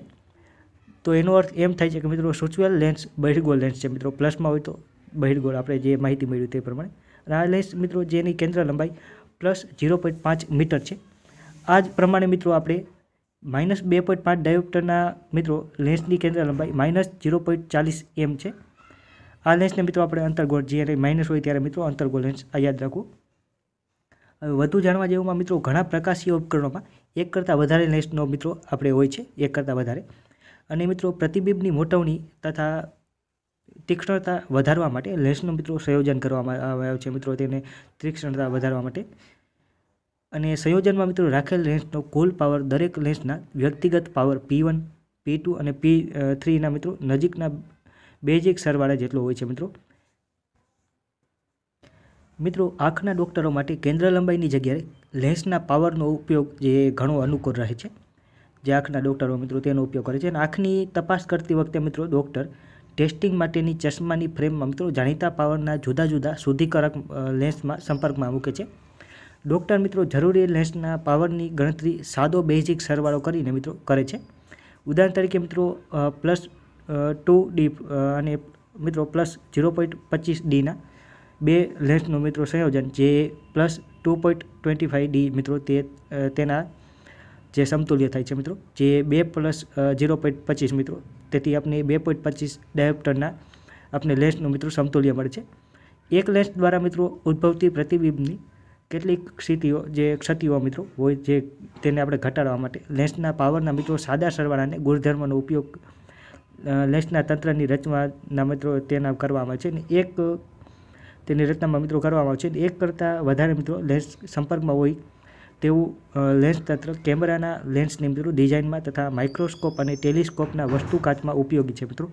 તો એનો અર્થ એમ થાય છે કે મિત્રો સૂચવેલ લેન્સ બહિર્ગોળ લેન્સ છે મિત્રો પ્લસમાં હોય તો બહિર્ગોળ આપણે જે માહિતી મેળવી તે પ્રમાણે અને આ લેન્સ મિત્રો જેની કેન્દ્ર લંબાઈ પ્લસ ઝીરો પોઈન્ટ પાંચ મીટર છે આ જ પ્રમાણે મિત્રો આપણે માઇનસ બે પોઈન્ટ પાંચ ડાયોપ્ટરના મિત્રો લેન્સની કેન્દ્ર લંબાઈ માઇનસ ઝીરો પોઈન્ટ ચાલીસ એમ છે આ લેન્સને મિત્રો આપણે અંતર્ગોળ જ્યારે માઇનસ હોય ત્યારે મિત્રો અંતર્ગોળ લેન્સ આ યાદ રાખવું હવે વધુ જાણવા જેવુંમાં મિત્રો ઘણા પ્રકાશીય ઉપકરણોમાં એક કરતાં વધારે લેન્સનો મિત્રો આપણે હોય છે એક કરતાં વધારે અને મિત્રો પ્રતિબિંબની મોટવણી તથા તીક્ષ્ણતા વધારવા માટે લેન્સનું મિત્રો સંયોજન કરવામાં આવ્યું છે મિત્રો તેને તીક્ષ્ણતા વધારવા માટે અને સંયોજનમાં મિત્રો રાખેલ લેન્સનો કુલ પાવર દરેક લેન્સના વ્યક્તિગત power P one P two અને પી થ્રીના મિત્રો નજીકના બેઝિક સરવાળા જેટલો હોય છે મિત્રો મિત્રો આંખના ડોક્ટરો માટે કેન્દ્ર લંબાઈની જગ્યાએ લેન્સના પાવરનો ઉપયોગ જે ઘણો અનુકૂળ રહે છે જે આંખના ડૉક્ટરો મિત્રો તેનો ઉપયોગ કરે છે અને આંખની તપાસ કરતી વખતે મિત્રો ડૉક્ટર ટેસ્ટિંગ માટેની ચશ્માની ફ્રેમમાં મિત્રો જાણીતા પાવરના જુદા જુદા શુદ્ધિકરક લેન્સમાં સંપર્કમાં મૂકે છે ડૉક્ટર મિત્રો જરૂરી લેન્સના પાવરની ગણતરી સાદો બેઝિક સરવાળો કરીને મિત્રો કરે છે ઉદાહરણ તરીકે મિત્રો પ્લસ ટુ ડી અને મિત્રો પ્લસ ઝીરો પોઈન્ટ પચીસ ડીના બે લેન્સનું મિત્રો સંયોજન જે plus two point twenty five D મિત્રો તે તેના જે સમતુલ્ય થાય છે મિત્રો જે બે પ્લસ ઝીરો પોઈન્ટ પચીસ મિત્રો તેથી આપણે બે પોઈન્ટ પચીસ ડાયોપ્ટરના આપણે લેન્સનું મિત્રો સમતુલ્ય મળે છે એક લેન્સ દ્વારા મિત્રો ઉદ્ભવતી પ્રતિબિંબની કેટલીક ક્ષિતિઓ જે ક્ષતિઓ મિત્રો હોય જે તેને આપણે ઘટાડવા માટે લેન્સના પાવરના મિત્રો સાદા સરવાળાને ગુણધર્મનો ઉપયોગ લેન્સના તંત્રની રચનાના મિત્રો તેના કરવામાં આવે છે ને એક તેની રચનામાં મિત્રો કરવામાં આવે છે એક કરતાં વધારે મિત્રો લેન્સ સંપર્કમાં હોય તેવું લેન્સ તંત્ર કેમેરાના લેન્સની મિત્રો ડિઝાઇનમાં તથા માઇક્રોસ્કોપ અને ટેલિસ્કોપના વસ્તુકાચમાં ઉપયોગી છે મિત્રો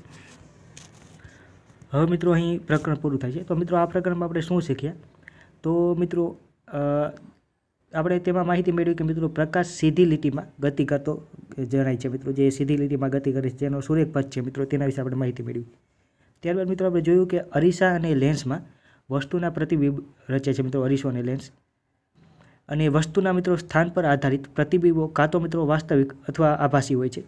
હવે મિત્રો અહીં પ્રકરણ પૂરું થાય છે તો મિત્રો આ પ્રકરણમાં આપણે શું શીખ્યા તો મિત્રો આપણે તેમાં માહિતી મેળવી કે મિત્રો પ્રકાશ સીધી લીટીમાં ગતિ કરતો જણાય છે મિત્રો જે સીધી લીટીમાં ગતિ કરે છે જેનો સૂર્યપથ છે મિત્રો તેના વિશે આપણે માહિતી મેળવી ત્યારબાદ મિત્રો આપણે જોયું કે અરીસા અને લેન્સમાં વસ્તુના પ્રતિબિંબ રચે છે મિત્રો અરીસો અને લેન્સ અને વસ્તુના મિત્રો સ્થાન પર આધારિત પ્રતિબિંબો કાં તો મિત્રો વાસ્તવિક અથવા આભાસી હોય છે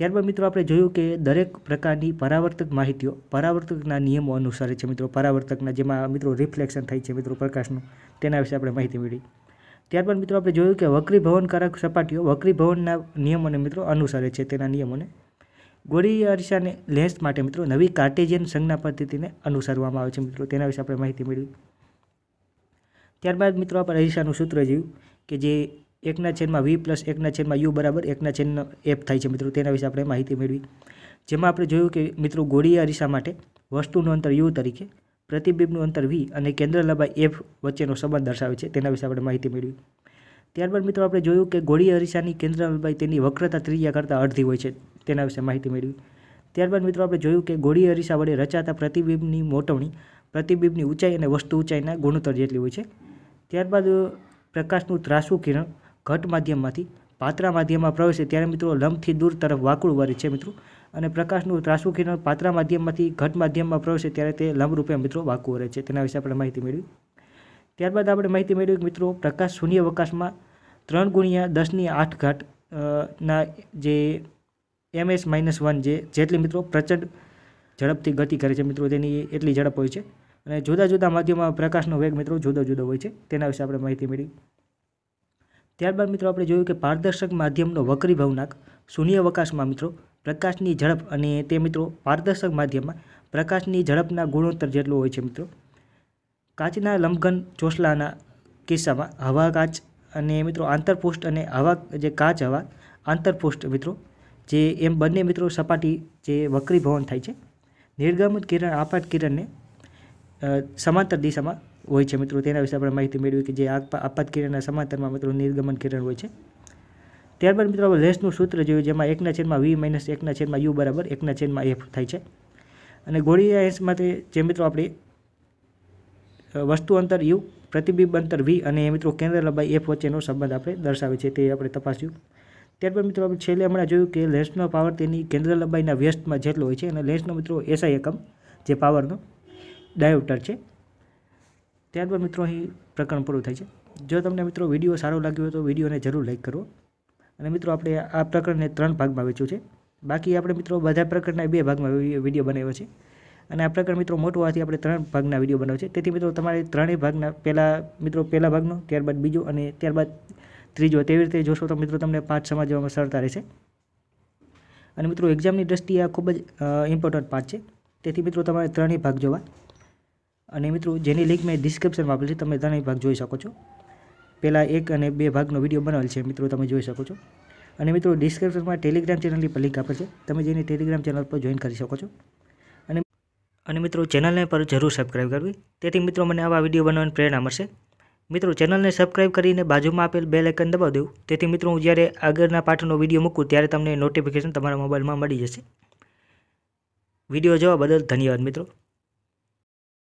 ત્યારબાદ મિત્રો આપણે જોયું કે દરેક પ્રકારની પરાવર્તક માહિતીઓ પરાવર્તકના નિયમો અનુસારે છે મિત્રો પરાવર્તકના જેમાં મિત્રો રિફ્લેક્શન થાય છે મિત્રો પ્રકાશનું તેના વિશે આપણે માહિતી મેળવી ત્યારબાદ મિત્રો આપણે જોયું કે વક્રી ભવનકારક સપાટીઓ વક્રીભવનના નિયમોને મિત્રો અનુસરે છે તેના નિયમોને ગોળી અરીસાને લેન્સ માટે મિત્રો નવી કાર્ટેજિયન સંજ્ઞા પદ્ધતિને અનુસરવામાં આવે છે મિત્રો તેના વિશે આપણે માહિતી મેળવી ત્યારબાદ મિત્રો આપણે અરીસાનું સૂત્ર જોયું કે જે એકના છેદમાં વી પ્લસ એકના છેદમાં યુ બરાબર એકના છેદનો એફ થાય છે મિત્રો તેના વિશે આપણે માહિતી મેળવી જેમાં આપણે જોયું કે મિત્રો ગોળીય અરીસા માટે વસ્તુનું અંતર યુ તરીકે પ્રતિબિંબનું અંતર વી અને કેન્દ્ર લંબાઈ એફ વચ્ચેનો સંબંધ દર્શાવે છે તેના વિશે આપણે માહિતી મેળવી ત્યારબાદ મિત્રો આપણે જોયું કે ગોળી અરીસાની કેન્દ્ર લંબાઈ તેની વક્રતા ત્રિજ્યા કરતાં અડધી હોય છે તેના વિશે માહિતી મેળવી ત્યારબાદ મિત્રો આપણે જોયું કે ગોળી અરીસા વડે રચાતા પ્રતિબિંબની મોટવણી પ્રતિબિંબની ઊંચાઈ અને વસ્તુ ઊંચાઈના ગુણોત્તર જેટલી હોય છે ત્યારબાદ પ્રકાશનું ત્રાસુ કિરણ ઘટ માધ્યમમાંથી પાત્રા માધ્યમમાં પ્રવેશે ત્યારે મિત્રો લંબથી દૂર તરફ વાકુળ વરે છે મિત્રો અને પ્રકાશનું ત્રાસુ કિરણ પાત્રા માધ્યમમાંથી ઘટ માધ્યમમાં પ્રવેશે ત્યારે તે લંબરૂપે મિત્રો વાકુળ વળે છે તેના વિશે આપણે માહિતી મેળવી ત્યારબાદ આપણે માહિતી મેળવી મિત્રો પ્રકાશ શૂન્યવકાશમાં ત્રણ ગુણ્યા દસની આઠ ઘાટ ના જે એમએસ માઇનસ વન જે જેટલી મિત્રો પ્રચંડ ઝડપથી ગતિ કરે છે મિત્રો તેની એટલી ઝડપ હોય છે અને જુદા જુદા માધ્યમમાં પ્રકાશનો વેગ મિત્રો જુદો જુદો હોય છે તેના વિશે આપણે માહિતી મેળવી ત્યારબાદ મિત્રો આપણે જોયું કે પારદર્શક માધ્યમનો ભવનાક શૂન્યવકાશમાં મિત્રો પ્રકાશની ઝડપ અને તે મિત્રો પારદર્શક માધ્યમમાં પ્રકાશની ઝડપના ગુણોત્તર જેટલો હોય છે મિત્રો કાચના લંબઘન ચોસલાના કિસ્સામાં હવા કાચ અને મિત્રો આંતરપુષ્ઠ અને હવા જે કાચ હવા આંતરપુષ્ઠ મિત્રો જે એમ બંને મિત્રો સપાટી જે ભવન થાય છે નિર્ગમિત કિરણ આપાત કિરણને સમાંતર દિશામાં હોય છે મિત્રો તેના વિશે આપણે માહિતી મેળવી કે જે આપાત કિરણના સમાંતરમાં મિત્રો નિર્ગમન કિરણ હોય છે ત્યારબાદ મિત્રો આપણે લેસનું સૂત્ર જોયું જેમાં એકના છેદમાં વી માઇનસ એકના છેદમાં યુ બરાબર એકના છેદમાં એફ થાય છે અને ગોળીય એસમાંથી જે મિત્રો આપણે વસ્તુ અંતર યુ પ્રતિબિંબ અંતર વી અને એ મિત્રો કેન્દ્ર લંબાઈ એફ વચ્ચેનો સંબંધ આપણે દર્શાવે છે તે આપણે તપાસ્યું ત્યારબાદ મિત્રો આપણે છેલ્લે હમણાં જોયું કે લેન્સનો પાવર તેની કેન્દ્ર લંબાઈના વ્યસ્તમાં જેટલો હોય છે અને લેન્સનો મિત્રો એસઆઈ એકમ જે પાવરનો ડાયોટર છે ત્યારબાદ મિત્રો અહીં પ્રકરણ પૂરું થાય છે જો તમને મિત્રો વિડીયો સારો લાગ્યો હોય તો વિડીયોને જરૂર લાઇક કરો અને મિત્રો આપણે આ પ્રકરણને ત્રણ ભાગમાં વેચ્યું છે બાકી આપણે મિત્રો બધા પ્રકરણના બે ભાગમાં વિડીયો બનાવ્યો છે અને આ પ્રકરણ મિત્રો મોટો હોવાથી આપણે ત્રણ ભાગના વિડીયો બનાવ્યો છે તેથી મિત્રો તમારે ત્રણેય ભાગના પહેલાં મિત્રો પહેલા ભાગનો ત્યારબાદ બીજો અને ત્યારબાદ ત્રીજો તેવી રીતે જોશો તો મિત્રો તમને પાઠ સમજવામાં સરળતા રહેશે અને મિત્રો એક્ઝામની દ્રષ્ટિએ આ ખૂબ જ ઇમ્પોર્ટન્ટ પાર્ટ છે તેથી મિત્રો તમારે ત્રણેય ભાગ જોવા અને મિત્રો જેની લિંક મેં ડિસ્ક્રિપ્શનમાં આપેલી છે તમે ત્રણેય ભાગ જોઈ શકો છો પહેલાં એક અને બે ભાગનો વિડીયો બનાવેલ છે મિત્રો તમે જોઈ શકો છો અને મિત્રો ડિસ્ક્રિપ્શનમાં ટેલિગ્રામ ચેનલની પર લિંક આપેલ છે તમે જેની ટેલિગ્રામ ચેનલ પર જોઈન કરી શકો છો અને અને મિત્રો ચેનલને પર જરૂર સબસ્ક્રાઈબ કરવી તેથી મિત્રો મને આવા વિડીયો બનાવવાની પ્રેરણા મળશે મિત્રો ચેનલને સબસ્ક્રાઇબ કરીને બાજુમાં આપેલ બે લાઇકન દબાવી દઉં તેથી મિત્રો હું જ્યારે આગળના પાઠનો વિડીયો મૂકું ત્યારે તમને નોટિફિકેશન તમારા મોબાઈલમાં મળી જશે વિડીયો જોવા બદલ ધન્યવાદ મિત્રો